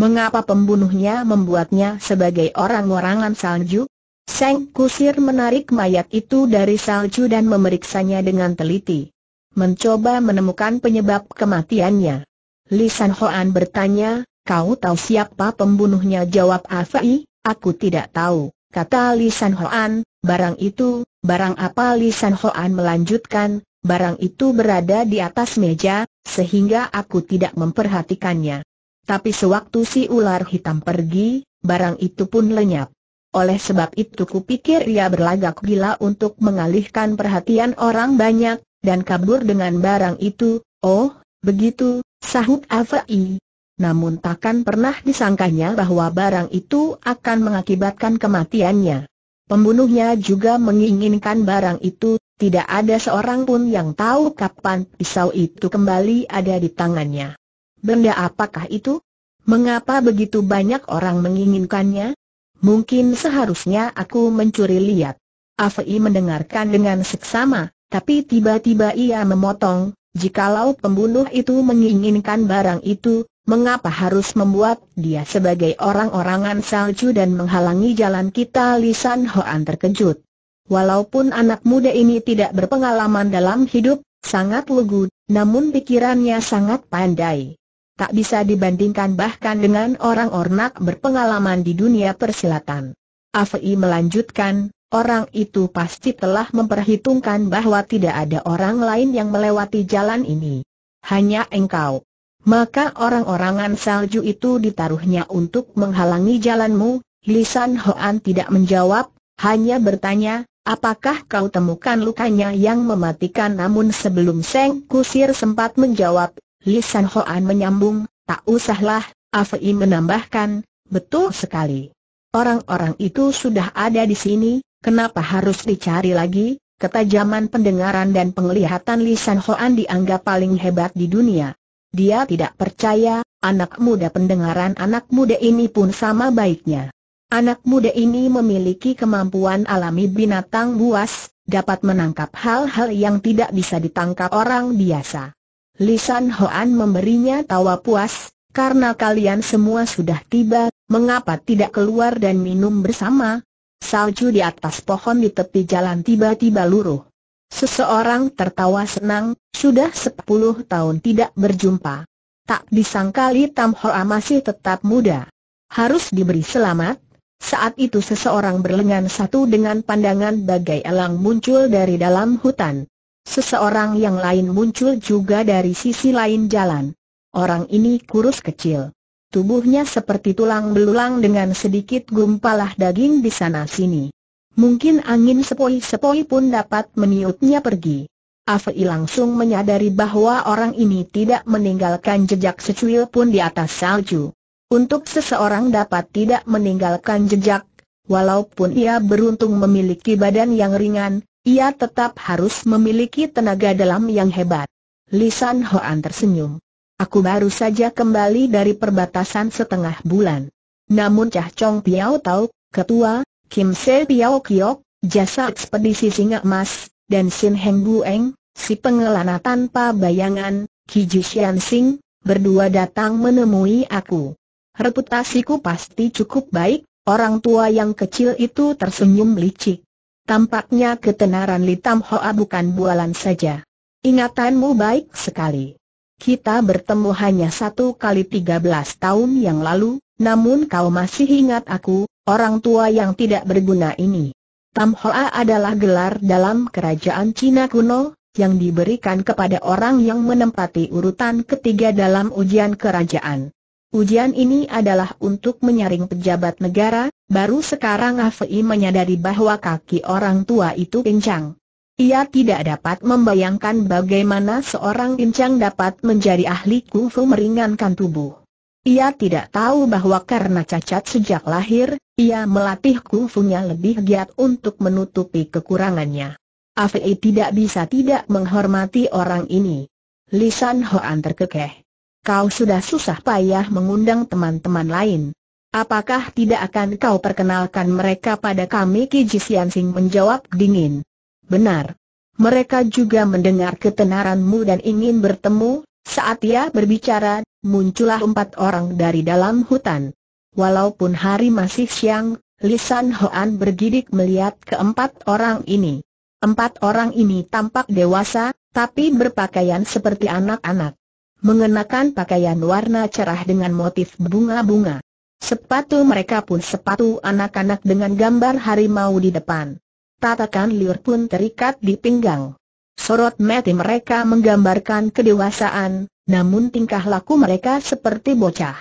Mengapa pembunuhnya membuatnya sebagai orang-orangan salju? Seng Kusir menarik mayat itu dari salju dan memeriksanya dengan teliti. Mencoba menemukan penyebab kematiannya. Li Hoan bertanya, kau tahu siapa pembunuhnya? Jawab Afai, aku tidak tahu, kata Li Hoan, barang itu, barang apa Li Hoan melanjutkan, barang itu berada di atas meja, sehingga aku tidak memperhatikannya. Tapi sewaktu si ular hitam pergi, barang itu pun lenyap. Oleh sebab itu kupikir ia berlagak gila untuk mengalihkan perhatian orang banyak, dan kabur dengan barang itu, oh, begitu, sahut Avai. Namun takkan pernah disangkanya bahwa barang itu akan mengakibatkan kematiannya. Pembunuhnya juga menginginkan barang itu, tidak ada seorang pun yang tahu kapan pisau itu kembali ada di tangannya. Benda apakah itu? Mengapa begitu banyak orang menginginkannya? Mungkin seharusnya aku mencuri lihat. Afei mendengarkan dengan seksama, tapi tiba-tiba ia memotong, jikalau pembunuh itu menginginkan barang itu, mengapa harus membuat dia sebagai orang-orangan salju dan menghalangi jalan kita Lisan Hoan terkejut. Walaupun anak muda ini tidak berpengalaman dalam hidup, sangat lugu, namun pikirannya sangat pandai tak bisa dibandingkan bahkan dengan orang ornak berpengalaman di dunia persilatan. Afi melanjutkan, orang itu pasti telah memperhitungkan bahwa tidak ada orang lain yang melewati jalan ini. Hanya engkau. Maka orang-orangan salju itu ditaruhnya untuk menghalangi jalanmu, Lisan Hoan tidak menjawab, hanya bertanya, apakah kau temukan lukanya yang mematikan namun sebelum Seng Kusir sempat menjawab, Lisan Hoan menyambung, tak usahlah, Afei menambahkan, betul sekali. Orang-orang itu sudah ada di sini, kenapa harus dicari lagi? Ketajaman pendengaran dan penglihatan Lisan Hoan dianggap paling hebat di dunia. Dia tidak percaya, anak muda pendengaran anak muda ini pun sama baiknya. Anak muda ini memiliki kemampuan alami binatang buas, dapat menangkap hal-hal yang tidak bisa ditangkap orang biasa. Lisan Hoan memberinya tawa puas, karena kalian semua sudah tiba, mengapa tidak keluar dan minum bersama? Salju di atas pohon di tepi jalan tiba-tiba luruh. Seseorang tertawa senang, sudah sepuluh tahun tidak berjumpa. Tak disangkali Tam Hoa masih tetap muda. Harus diberi selamat. Saat itu seseorang berlengan satu dengan pandangan bagai elang muncul dari dalam hutan. Seseorang yang lain muncul juga dari sisi lain jalan. Orang ini kurus kecil. Tubuhnya seperti tulang belulang dengan sedikit gumpalah daging di sana-sini. Mungkin angin sepoi-sepoi pun dapat meniupnya pergi. Afei langsung menyadari bahwa orang ini tidak meninggalkan jejak secuil pun di atas salju. Untuk seseorang dapat tidak meninggalkan jejak, walaupun ia beruntung memiliki badan yang ringan, ia tetap harus memiliki tenaga dalam yang hebat. Lisan Hoan tersenyum. Aku baru saja kembali dari perbatasan setengah bulan. Namun Cah Chong Piao tahu, Ketua, Kim Se Piao Kiok, jasa ekspedisi Singa Emas, dan Sin Heng Bueng, si pengelana tanpa bayangan, Ki Xian Sing, berdua datang menemui aku. Reputasiku pasti cukup baik, orang tua yang kecil itu tersenyum licik. Tampaknya ketenaran Li Tam Hoa bukan bualan saja. Ingatanmu baik sekali. Kita bertemu hanya satu kali tiga belas tahun yang lalu, namun kau masih ingat aku, orang tua yang tidak berguna ini. Tam Hoa adalah gelar dalam kerajaan Cina kuno, yang diberikan kepada orang yang menempati urutan ketiga dalam ujian kerajaan. Ujian ini adalah untuk menyaring pejabat negara, Baru sekarang Afei menyadari bahwa kaki orang tua itu kencang. Ia tidak dapat membayangkan bagaimana seorang kencang dapat menjadi ahli kungfu meringankan tubuh. Ia tidak tahu bahwa karena cacat sejak lahir, ia melatih kungfunya lebih giat untuk menutupi kekurangannya. Afei tidak bisa tidak menghormati orang ini. Lisan Hoan terkekeh. Kau sudah susah payah mengundang teman-teman lain. Apakah tidak akan kau perkenalkan mereka pada kami Ki Jisian Sing menjawab dingin. Benar. Mereka juga mendengar ketenaranmu dan ingin bertemu, saat ia berbicara, muncullah empat orang dari dalam hutan. Walaupun hari masih siang, Lisan Hoan bergidik melihat keempat orang ini. Empat orang ini tampak dewasa, tapi berpakaian seperti anak-anak. Mengenakan pakaian warna cerah dengan motif bunga-bunga. Sepatu mereka pun sepatu anak-anak dengan gambar harimau di depan. Tatakan liur pun terikat di pinggang. Sorot mati mereka menggambarkan kedewasaan, namun tingkah laku mereka seperti bocah.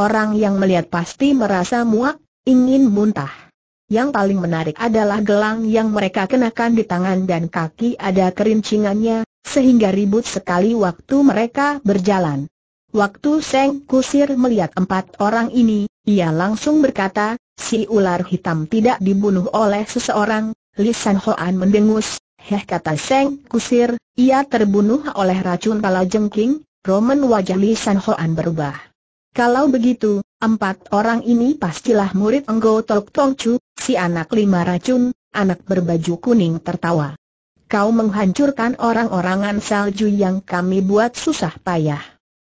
Orang yang melihat pasti merasa muak, ingin muntah. Yang paling menarik adalah gelang yang mereka kenakan di tangan dan kaki ada kerincingannya, sehingga ribut sekali waktu mereka berjalan. Waktu Seng Kusir melihat empat orang ini, ia langsung berkata, si ular hitam tidak dibunuh oleh seseorang, Li San Hoan mendengus, heh kata Seng Kusir, ia terbunuh oleh racun pala jengking, Roman wajah Li San Hoan berubah. Kalau begitu, empat orang ini pastilah murid Enggo Tok Tong Chu, si anak lima racun, anak berbaju kuning tertawa. Kau menghancurkan orang-orangan salju yang kami buat susah payah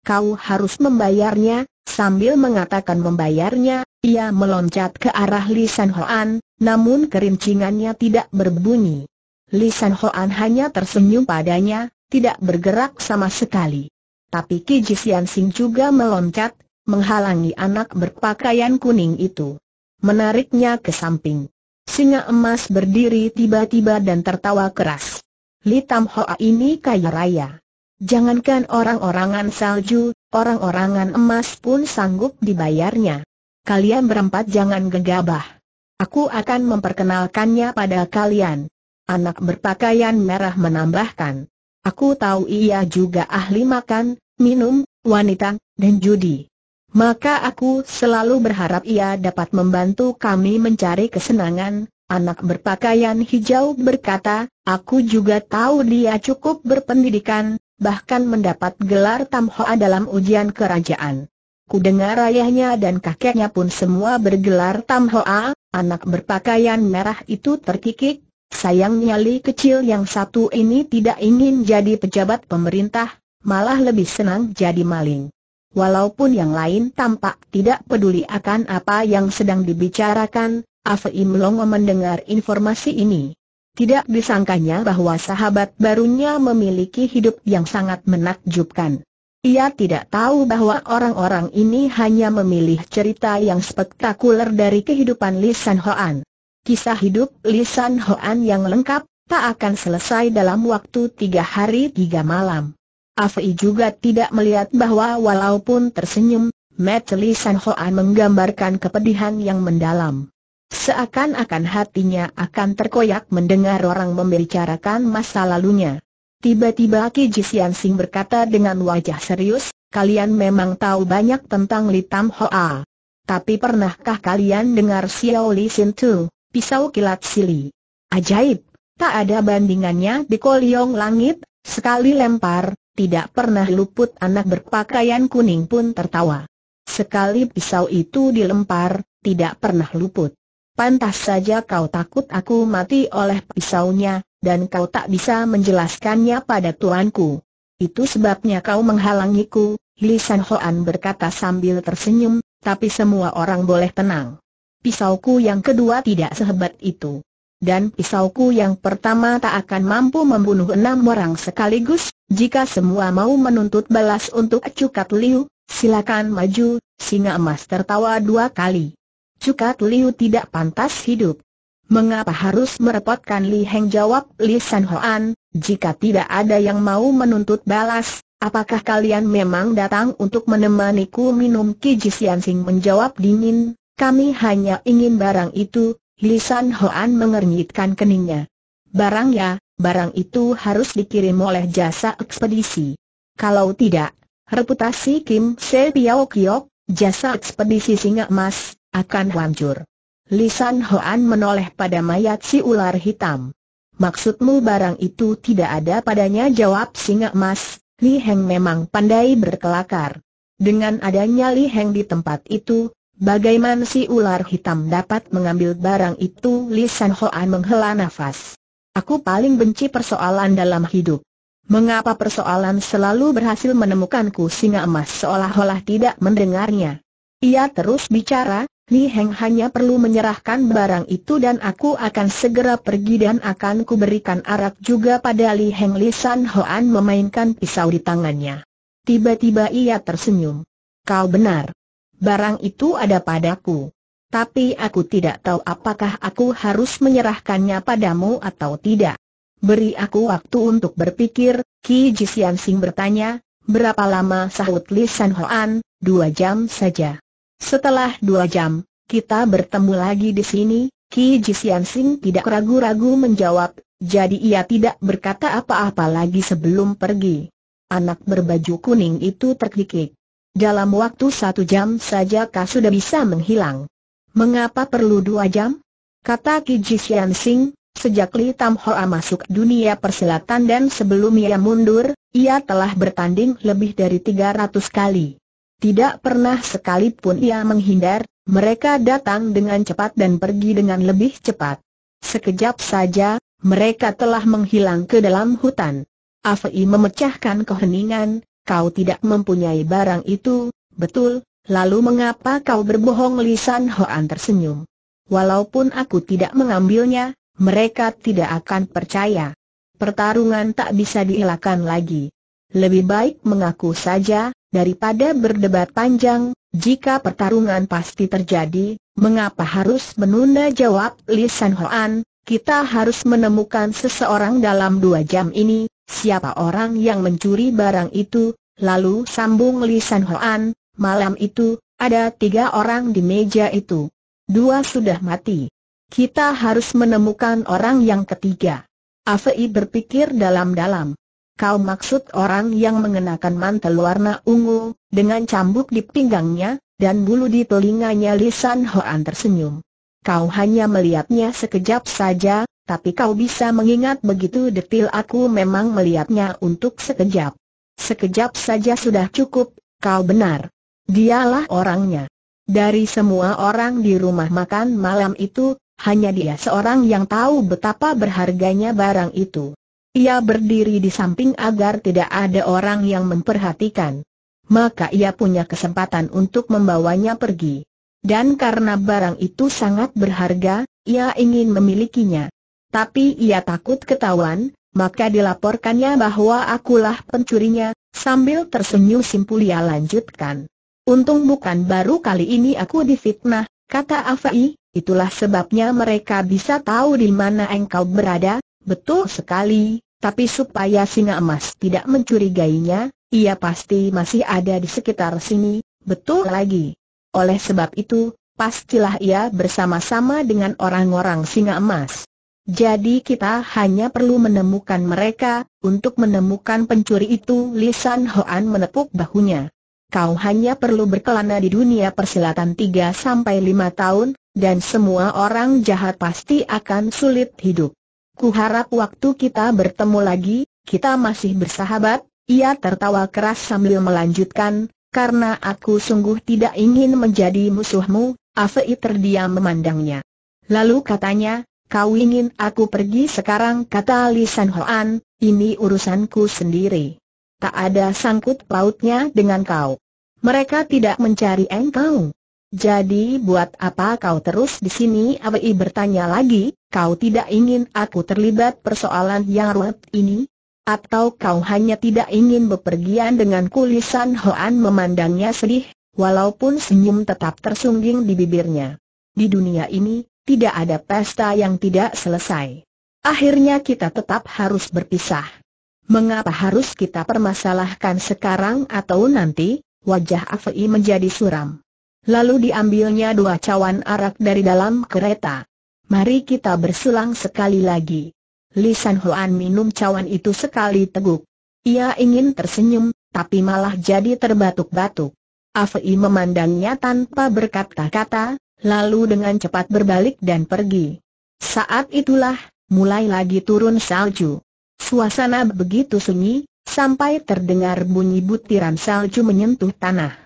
kau harus membayarnya, sambil mengatakan membayarnya, ia meloncat ke arah Li Hoan, namun kerincingannya tidak berbunyi. Li Hoan hanya tersenyum padanya, tidak bergerak sama sekali. Tapi Ki Sian Sing juga meloncat, menghalangi anak berpakaian kuning itu. Menariknya ke samping. Singa emas berdiri tiba-tiba dan tertawa keras. Li Tam Hoa ini kaya raya. Jangankan orang-orangan salju, orang-orangan emas pun sanggup dibayarnya. Kalian berempat jangan gegabah. Aku akan memperkenalkannya pada kalian. Anak berpakaian merah menambahkan. Aku tahu ia juga ahli makan, minum, wanita, dan judi. Maka aku selalu berharap ia dapat membantu kami mencari kesenangan, Anak berpakaian hijau berkata, aku juga tahu dia cukup berpendidikan, bahkan mendapat gelar Tamhoa dalam ujian kerajaan. Kudengar ayahnya dan kakeknya pun semua bergelar Tamhoa, anak berpakaian merah itu terkikik, sayangnya Li kecil yang satu ini tidak ingin jadi pejabat pemerintah, malah lebih senang jadi maling. Walaupun yang lain tampak tidak peduli akan apa yang sedang dibicarakan, Afei Melongo mendengar informasi ini. Tidak disangkanya bahwa sahabat barunya memiliki hidup yang sangat menakjubkan. Ia tidak tahu bahwa orang-orang ini hanya memilih cerita yang spektakuler dari kehidupan Lisan Hoan. Kisah hidup Lisan Hoan yang lengkap tak akan selesai dalam waktu tiga hari tiga malam. Afi juga tidak melihat bahwa walaupun tersenyum, Matt Lisan Hoan menggambarkan kepedihan yang mendalam. Seakan-akan hatinya akan terkoyak mendengar orang membicarakan masa lalunya. Tiba-tiba Ki Jisian Sing berkata dengan wajah serius, kalian memang tahu banyak tentang Li Tam Hoa. Tapi pernahkah kalian dengar Xiao Li Sin Tu, pisau kilat sili? Ajaib, tak ada bandingannya di Koliong Langit, sekali lempar, tidak pernah luput anak berpakaian kuning pun tertawa. Sekali pisau itu dilempar, tidak pernah luput pantas saja kau takut aku mati oleh pisaunya, dan kau tak bisa menjelaskannya pada tuanku. Itu sebabnya kau menghalangiku, Li San Hoan berkata sambil tersenyum, tapi semua orang boleh tenang. Pisauku yang kedua tidak sehebat itu. Dan pisauku yang pertama tak akan mampu membunuh enam orang sekaligus, jika semua mau menuntut balas untuk cukat Liu, silakan maju, singa emas tertawa dua kali. Cukat Liu tidak pantas hidup. Mengapa harus merepotkan Li Heng jawab Li San Hoan, jika tidak ada yang mau menuntut balas, apakah kalian memang datang untuk menemaniku minum Kiji Sian Sing menjawab dingin, kami hanya ingin barang itu, Li San Hoan mengernyitkan keningnya. Barang ya, barang itu harus dikirim oleh jasa ekspedisi. Kalau tidak, reputasi Kim Se Piao Kiok, jasa ekspedisi singa emas, akan hancur. Lisan Hoan menoleh pada mayat si ular hitam. Maksudmu barang itu tidak ada padanya jawab singa emas, Li Heng memang pandai berkelakar. Dengan adanya Li Heng di tempat itu, bagaimana si ular hitam dapat mengambil barang itu? Lisan Hoan menghela nafas. Aku paling benci persoalan dalam hidup. Mengapa persoalan selalu berhasil menemukanku singa emas seolah-olah tidak mendengarnya? Ia terus bicara, Li Heng hanya perlu menyerahkan barang itu dan aku akan segera pergi dan akan kuberikan arak juga pada Li Heng Li San Hoan memainkan pisau di tangannya. Tiba-tiba ia tersenyum. Kau benar. Barang itu ada padaku. Tapi aku tidak tahu apakah aku harus menyerahkannya padamu atau tidak. Beri aku waktu untuk berpikir, Ki Jisian Sing bertanya, berapa lama sahut Li San Hoan, dua jam saja. Setelah dua jam, kita bertemu lagi di sini, Ki Jisian Sing tidak ragu-ragu menjawab, jadi ia tidak berkata apa-apa lagi sebelum pergi. Anak berbaju kuning itu terkikik. Dalam waktu satu jam saja kau sudah bisa menghilang. Mengapa perlu dua jam? Kata Ki Jisian Sing, sejak Li Tam Hoa masuk dunia persilatan dan sebelum ia mundur, ia telah bertanding lebih dari 300 kali. Tidak pernah sekalipun ia menghindar, mereka datang dengan cepat dan pergi dengan lebih cepat. Sekejap saja, mereka telah menghilang ke dalam hutan. Afei memecahkan keheningan, kau tidak mempunyai barang itu, betul, lalu mengapa kau berbohong lisan Hoan tersenyum. Walaupun aku tidak mengambilnya, mereka tidak akan percaya. Pertarungan tak bisa dielakkan lagi. Lebih baik mengaku saja, Daripada berdebat panjang, jika pertarungan pasti terjadi, mengapa harus menunda jawab Li San Hoan, kita harus menemukan seseorang dalam dua jam ini, siapa orang yang mencuri barang itu, lalu sambung Li San Hoan, malam itu, ada tiga orang di meja itu. Dua sudah mati. Kita harus menemukan orang yang ketiga. Afei berpikir dalam-dalam. Kau maksud orang yang mengenakan mantel warna ungu, dengan cambuk di pinggangnya, dan bulu di telinganya Lisan Hoan tersenyum. Kau hanya melihatnya sekejap saja, tapi kau bisa mengingat begitu detil aku memang melihatnya untuk sekejap. Sekejap saja sudah cukup, kau benar. Dialah orangnya. Dari semua orang di rumah makan malam itu, hanya dia seorang yang tahu betapa berharganya barang itu. Ia berdiri di samping agar tidak ada orang yang memperhatikan. Maka ia punya kesempatan untuk membawanya pergi. Dan karena barang itu sangat berharga, ia ingin memilikinya. Tapi ia takut ketahuan, maka dilaporkannya bahwa akulah pencurinya, sambil tersenyum simpul ia lanjutkan. Untung bukan baru kali ini aku difitnah, kata Afai, itulah sebabnya mereka bisa tahu di mana engkau berada, Betul sekali, tapi supaya singa emas tidak mencurigainya, ia pasti masih ada di sekitar sini, betul lagi. Oleh sebab itu, pastilah ia bersama-sama dengan orang-orang singa emas. Jadi kita hanya perlu menemukan mereka, untuk menemukan pencuri itu Lisan Hoan menepuk bahunya. Kau hanya perlu berkelana di dunia persilatan 3-5 tahun, dan semua orang jahat pasti akan sulit hidup. Kuharap waktu kita bertemu lagi, kita masih bersahabat, ia tertawa keras sambil melanjutkan, karena aku sungguh tidak ingin menjadi musuhmu, Afei terdiam memandangnya. Lalu katanya, kau ingin aku pergi sekarang kata Li Hoan, ini urusanku sendiri. Tak ada sangkut pautnya dengan kau. Mereka tidak mencari engkau. Jadi buat apa kau terus di sini? Awi bertanya lagi, kau tidak ingin aku terlibat persoalan yang ruwet ini? Atau kau hanya tidak ingin bepergian dengan kulisan Hoan memandangnya sedih, walaupun senyum tetap tersungging di bibirnya. Di dunia ini, tidak ada pesta yang tidak selesai. Akhirnya kita tetap harus berpisah. Mengapa harus kita permasalahkan sekarang atau nanti? Wajah Afi menjadi suram. Lalu diambilnya dua cawan arak dari dalam kereta. Mari kita berselang sekali lagi. Lisan Huan minum cawan itu sekali teguk. Ia ingin tersenyum, tapi malah jadi terbatuk-batuk. Afei memandangnya tanpa berkata-kata, lalu dengan cepat berbalik dan pergi. Saat itulah, mulai lagi turun salju. Suasana begitu sunyi, sampai terdengar bunyi butiran salju menyentuh tanah.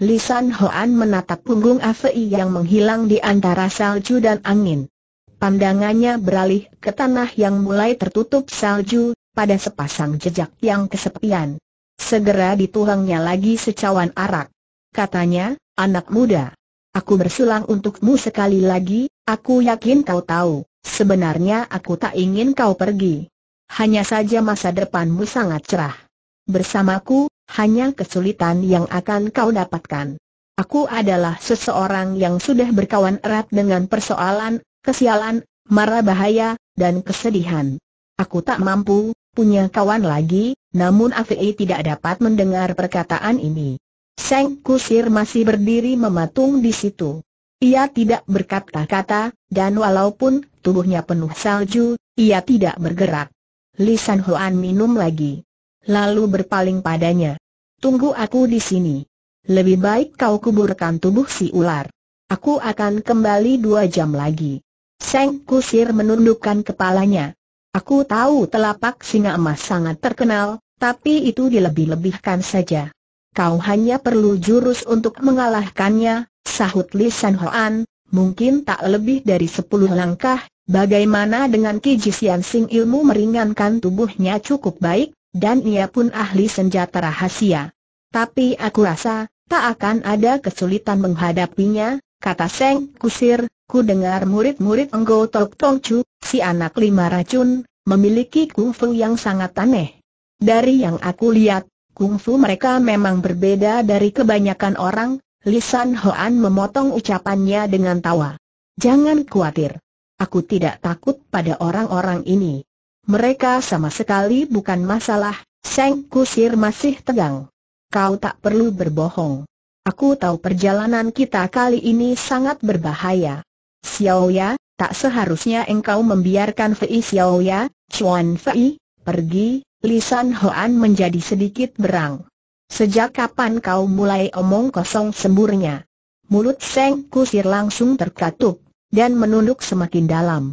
Lisan Hoan menatap punggung Afei yang menghilang di antara salju dan angin. Pandangannya beralih ke tanah yang mulai tertutup salju, pada sepasang jejak yang kesepian. Segera dituangnya lagi secawan arak. Katanya, anak muda. Aku bersulang untukmu sekali lagi, aku yakin kau tahu, sebenarnya aku tak ingin kau pergi. Hanya saja masa depanmu sangat cerah. Bersamaku, hanya kesulitan yang akan kau dapatkan. Aku adalah seseorang yang sudah berkawan erat dengan persoalan, kesialan, mara bahaya, dan kesedihan. Aku tak mampu, punya kawan lagi, namun Afi tidak dapat mendengar perkataan ini. Seng Kusir masih berdiri mematung di situ. Ia tidak berkata-kata, dan walaupun tubuhnya penuh salju, ia tidak bergerak. Lisan Huan minum lagi lalu berpaling padanya. Tunggu aku di sini. Lebih baik kau kuburkan tubuh si ular. Aku akan kembali dua jam lagi. Seng Kusir menundukkan kepalanya. Aku tahu telapak singa emas sangat terkenal, tapi itu dilebih-lebihkan saja. Kau hanya perlu jurus untuk mengalahkannya, sahut Li San Hoan, mungkin tak lebih dari sepuluh langkah, bagaimana dengan Ki Jisian Sing ilmu meringankan tubuhnya cukup baik, dan ia pun ahli senjata rahasia. Tapi aku rasa, tak akan ada kesulitan menghadapinya, kata Seng Kusir, ku dengar murid-murid Enggo Tok Tong Chu, si anak lima racun, memiliki kungfu yang sangat aneh. Dari yang aku lihat, kungfu mereka memang berbeda dari kebanyakan orang, Lisan Hoan memotong ucapannya dengan tawa. Jangan khawatir. Aku tidak takut pada orang-orang ini. Mereka sama sekali bukan masalah, Seng Kusir masih tegang. Kau tak perlu berbohong. Aku tahu perjalanan kita kali ini sangat berbahaya. Xiao Ya, tak seharusnya engkau membiarkan Fei Xiao Ya, Chuan Fei, pergi, lisan Hoan menjadi sedikit berang. Sejak kapan kau mulai omong kosong semburnya? Mulut Seng Kusir langsung terkatup, dan menunduk semakin dalam.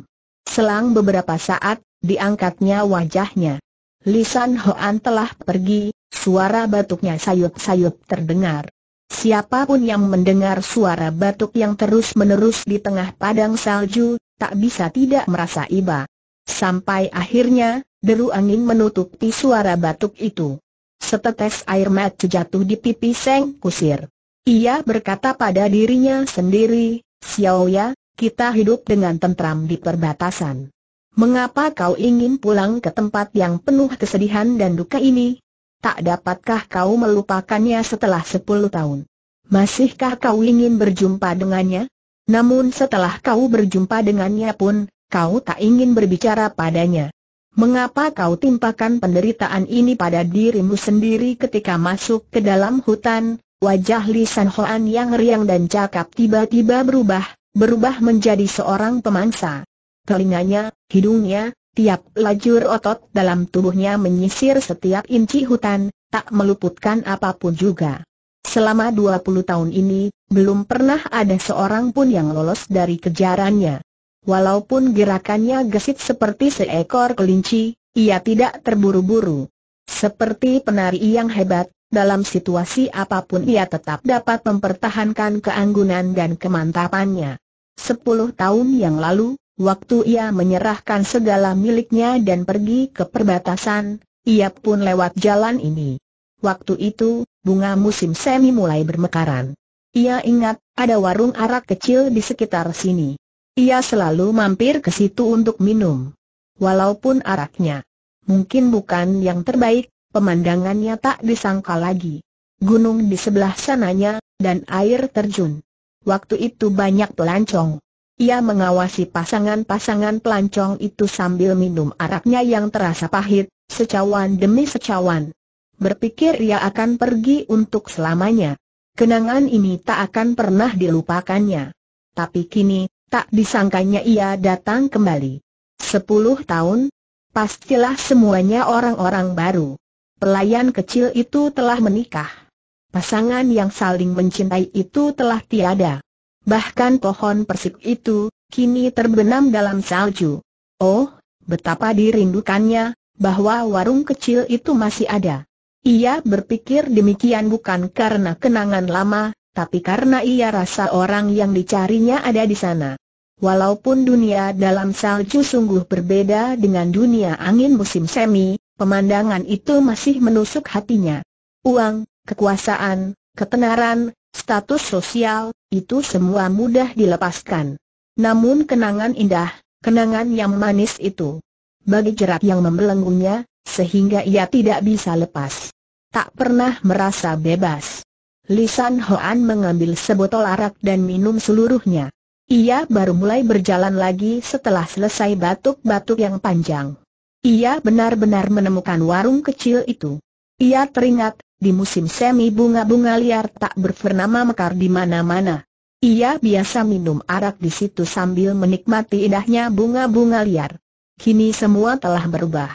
Selang beberapa saat, diangkatnya wajahnya. Lisan Hoan telah pergi, suara batuknya sayup-sayup terdengar. Siapapun yang mendengar suara batuk yang terus-menerus di tengah padang salju, tak bisa tidak merasa iba. Sampai akhirnya, deru angin menutupi suara batuk itu. Setetes air mata jatuh di pipi Seng Kusir. Ia berkata pada dirinya sendiri, Xiao ya, kita hidup dengan tentram di perbatasan. Mengapa kau ingin pulang ke tempat yang penuh kesedihan dan duka ini? Tak dapatkah kau melupakannya setelah sepuluh tahun? Masihkah kau ingin berjumpa dengannya? Namun setelah kau berjumpa dengannya pun, kau tak ingin berbicara padanya. Mengapa kau timpakan penderitaan ini pada dirimu sendiri ketika masuk ke dalam hutan? Wajah Li San Hoan yang riang dan cakap tiba-tiba berubah, berubah menjadi seorang pemangsa. Telinganya, Hidungnya, tiap lajur otot dalam tubuhnya menyisir setiap inci hutan, tak meluputkan apapun juga. Selama 20 tahun ini, belum pernah ada seorang pun yang lolos dari kejarannya. Walaupun gerakannya gesit seperti seekor kelinci, ia tidak terburu-buru. Seperti penari yang hebat, dalam situasi apapun ia tetap dapat mempertahankan keanggunan dan kemantapannya. Sepuluh tahun yang lalu, Waktu ia menyerahkan segala miliknya dan pergi ke perbatasan, ia pun lewat jalan ini. Waktu itu, bunga musim semi mulai bermekaran. Ia ingat, ada warung arak kecil di sekitar sini. Ia selalu mampir ke situ untuk minum. Walaupun araknya mungkin bukan yang terbaik, pemandangannya tak disangka lagi. Gunung di sebelah sananya, dan air terjun. Waktu itu banyak pelancong. Ia mengawasi pasangan-pasangan pelancong itu sambil minum araknya yang terasa pahit, secawan demi secawan. Berpikir ia akan pergi untuk selamanya. Kenangan ini tak akan pernah dilupakannya. Tapi kini, tak disangkanya ia datang kembali. Sepuluh tahun, pastilah semuanya orang-orang baru. Pelayan kecil itu telah menikah. Pasangan yang saling mencintai itu telah tiada. Bahkan pohon persik itu, kini terbenam dalam salju. Oh, betapa dirindukannya, bahwa warung kecil itu masih ada. Ia berpikir demikian bukan karena kenangan lama, tapi karena ia rasa orang yang dicarinya ada di sana. Walaupun dunia dalam salju sungguh berbeda dengan dunia angin musim semi, pemandangan itu masih menusuk hatinya. Uang, kekuasaan, ketenaran, status sosial, itu semua mudah dilepaskan. Namun kenangan indah, kenangan yang manis itu bagi jerat yang membelenggunya, sehingga ia tidak bisa lepas. Tak pernah merasa bebas. Lisan Hoan mengambil sebotol arak dan minum seluruhnya. Ia baru mulai berjalan lagi setelah selesai batuk-batuk yang panjang. Ia benar-benar menemukan warung kecil itu. Ia teringat, di musim semi bunga-bunga liar tak berfernama mekar di mana-mana. Ia biasa minum arak di situ sambil menikmati indahnya bunga-bunga liar. Kini semua telah berubah.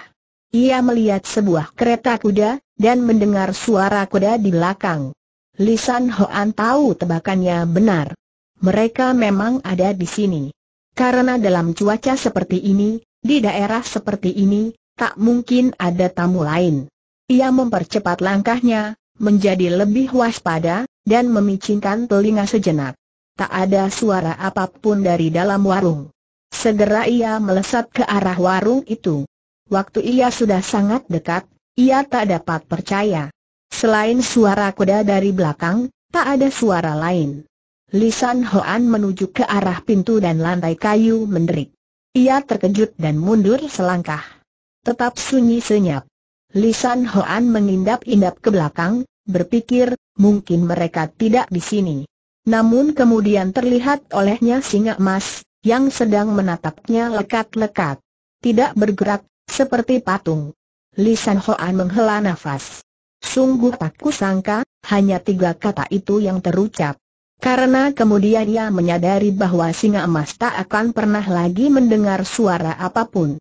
Ia melihat sebuah kereta kuda, dan mendengar suara kuda di belakang. Lisan Hoan tahu tebakannya benar. Mereka memang ada di sini. Karena dalam cuaca seperti ini, di daerah seperti ini, tak mungkin ada tamu lain. Ia mempercepat langkahnya, menjadi lebih waspada, dan memicingkan telinga sejenak. Tak ada suara apapun dari dalam warung. Segera ia melesat ke arah warung itu. Waktu ia sudah sangat dekat, ia tak dapat percaya. Selain suara kuda dari belakang, tak ada suara lain. Lisan Hoan menuju ke arah pintu dan lantai kayu menderik. Ia terkejut dan mundur selangkah. Tetap sunyi senyap. Lisan Hoan mengindap-indap ke belakang, berpikir, mungkin mereka tidak di sini. Namun kemudian terlihat olehnya singa emas, yang sedang menatapnya lekat-lekat. Tidak bergerak, seperti patung. Lisan Hoan menghela nafas. Sungguh tak kusangka, hanya tiga kata itu yang terucap. Karena kemudian ia menyadari bahwa singa emas tak akan pernah lagi mendengar suara apapun.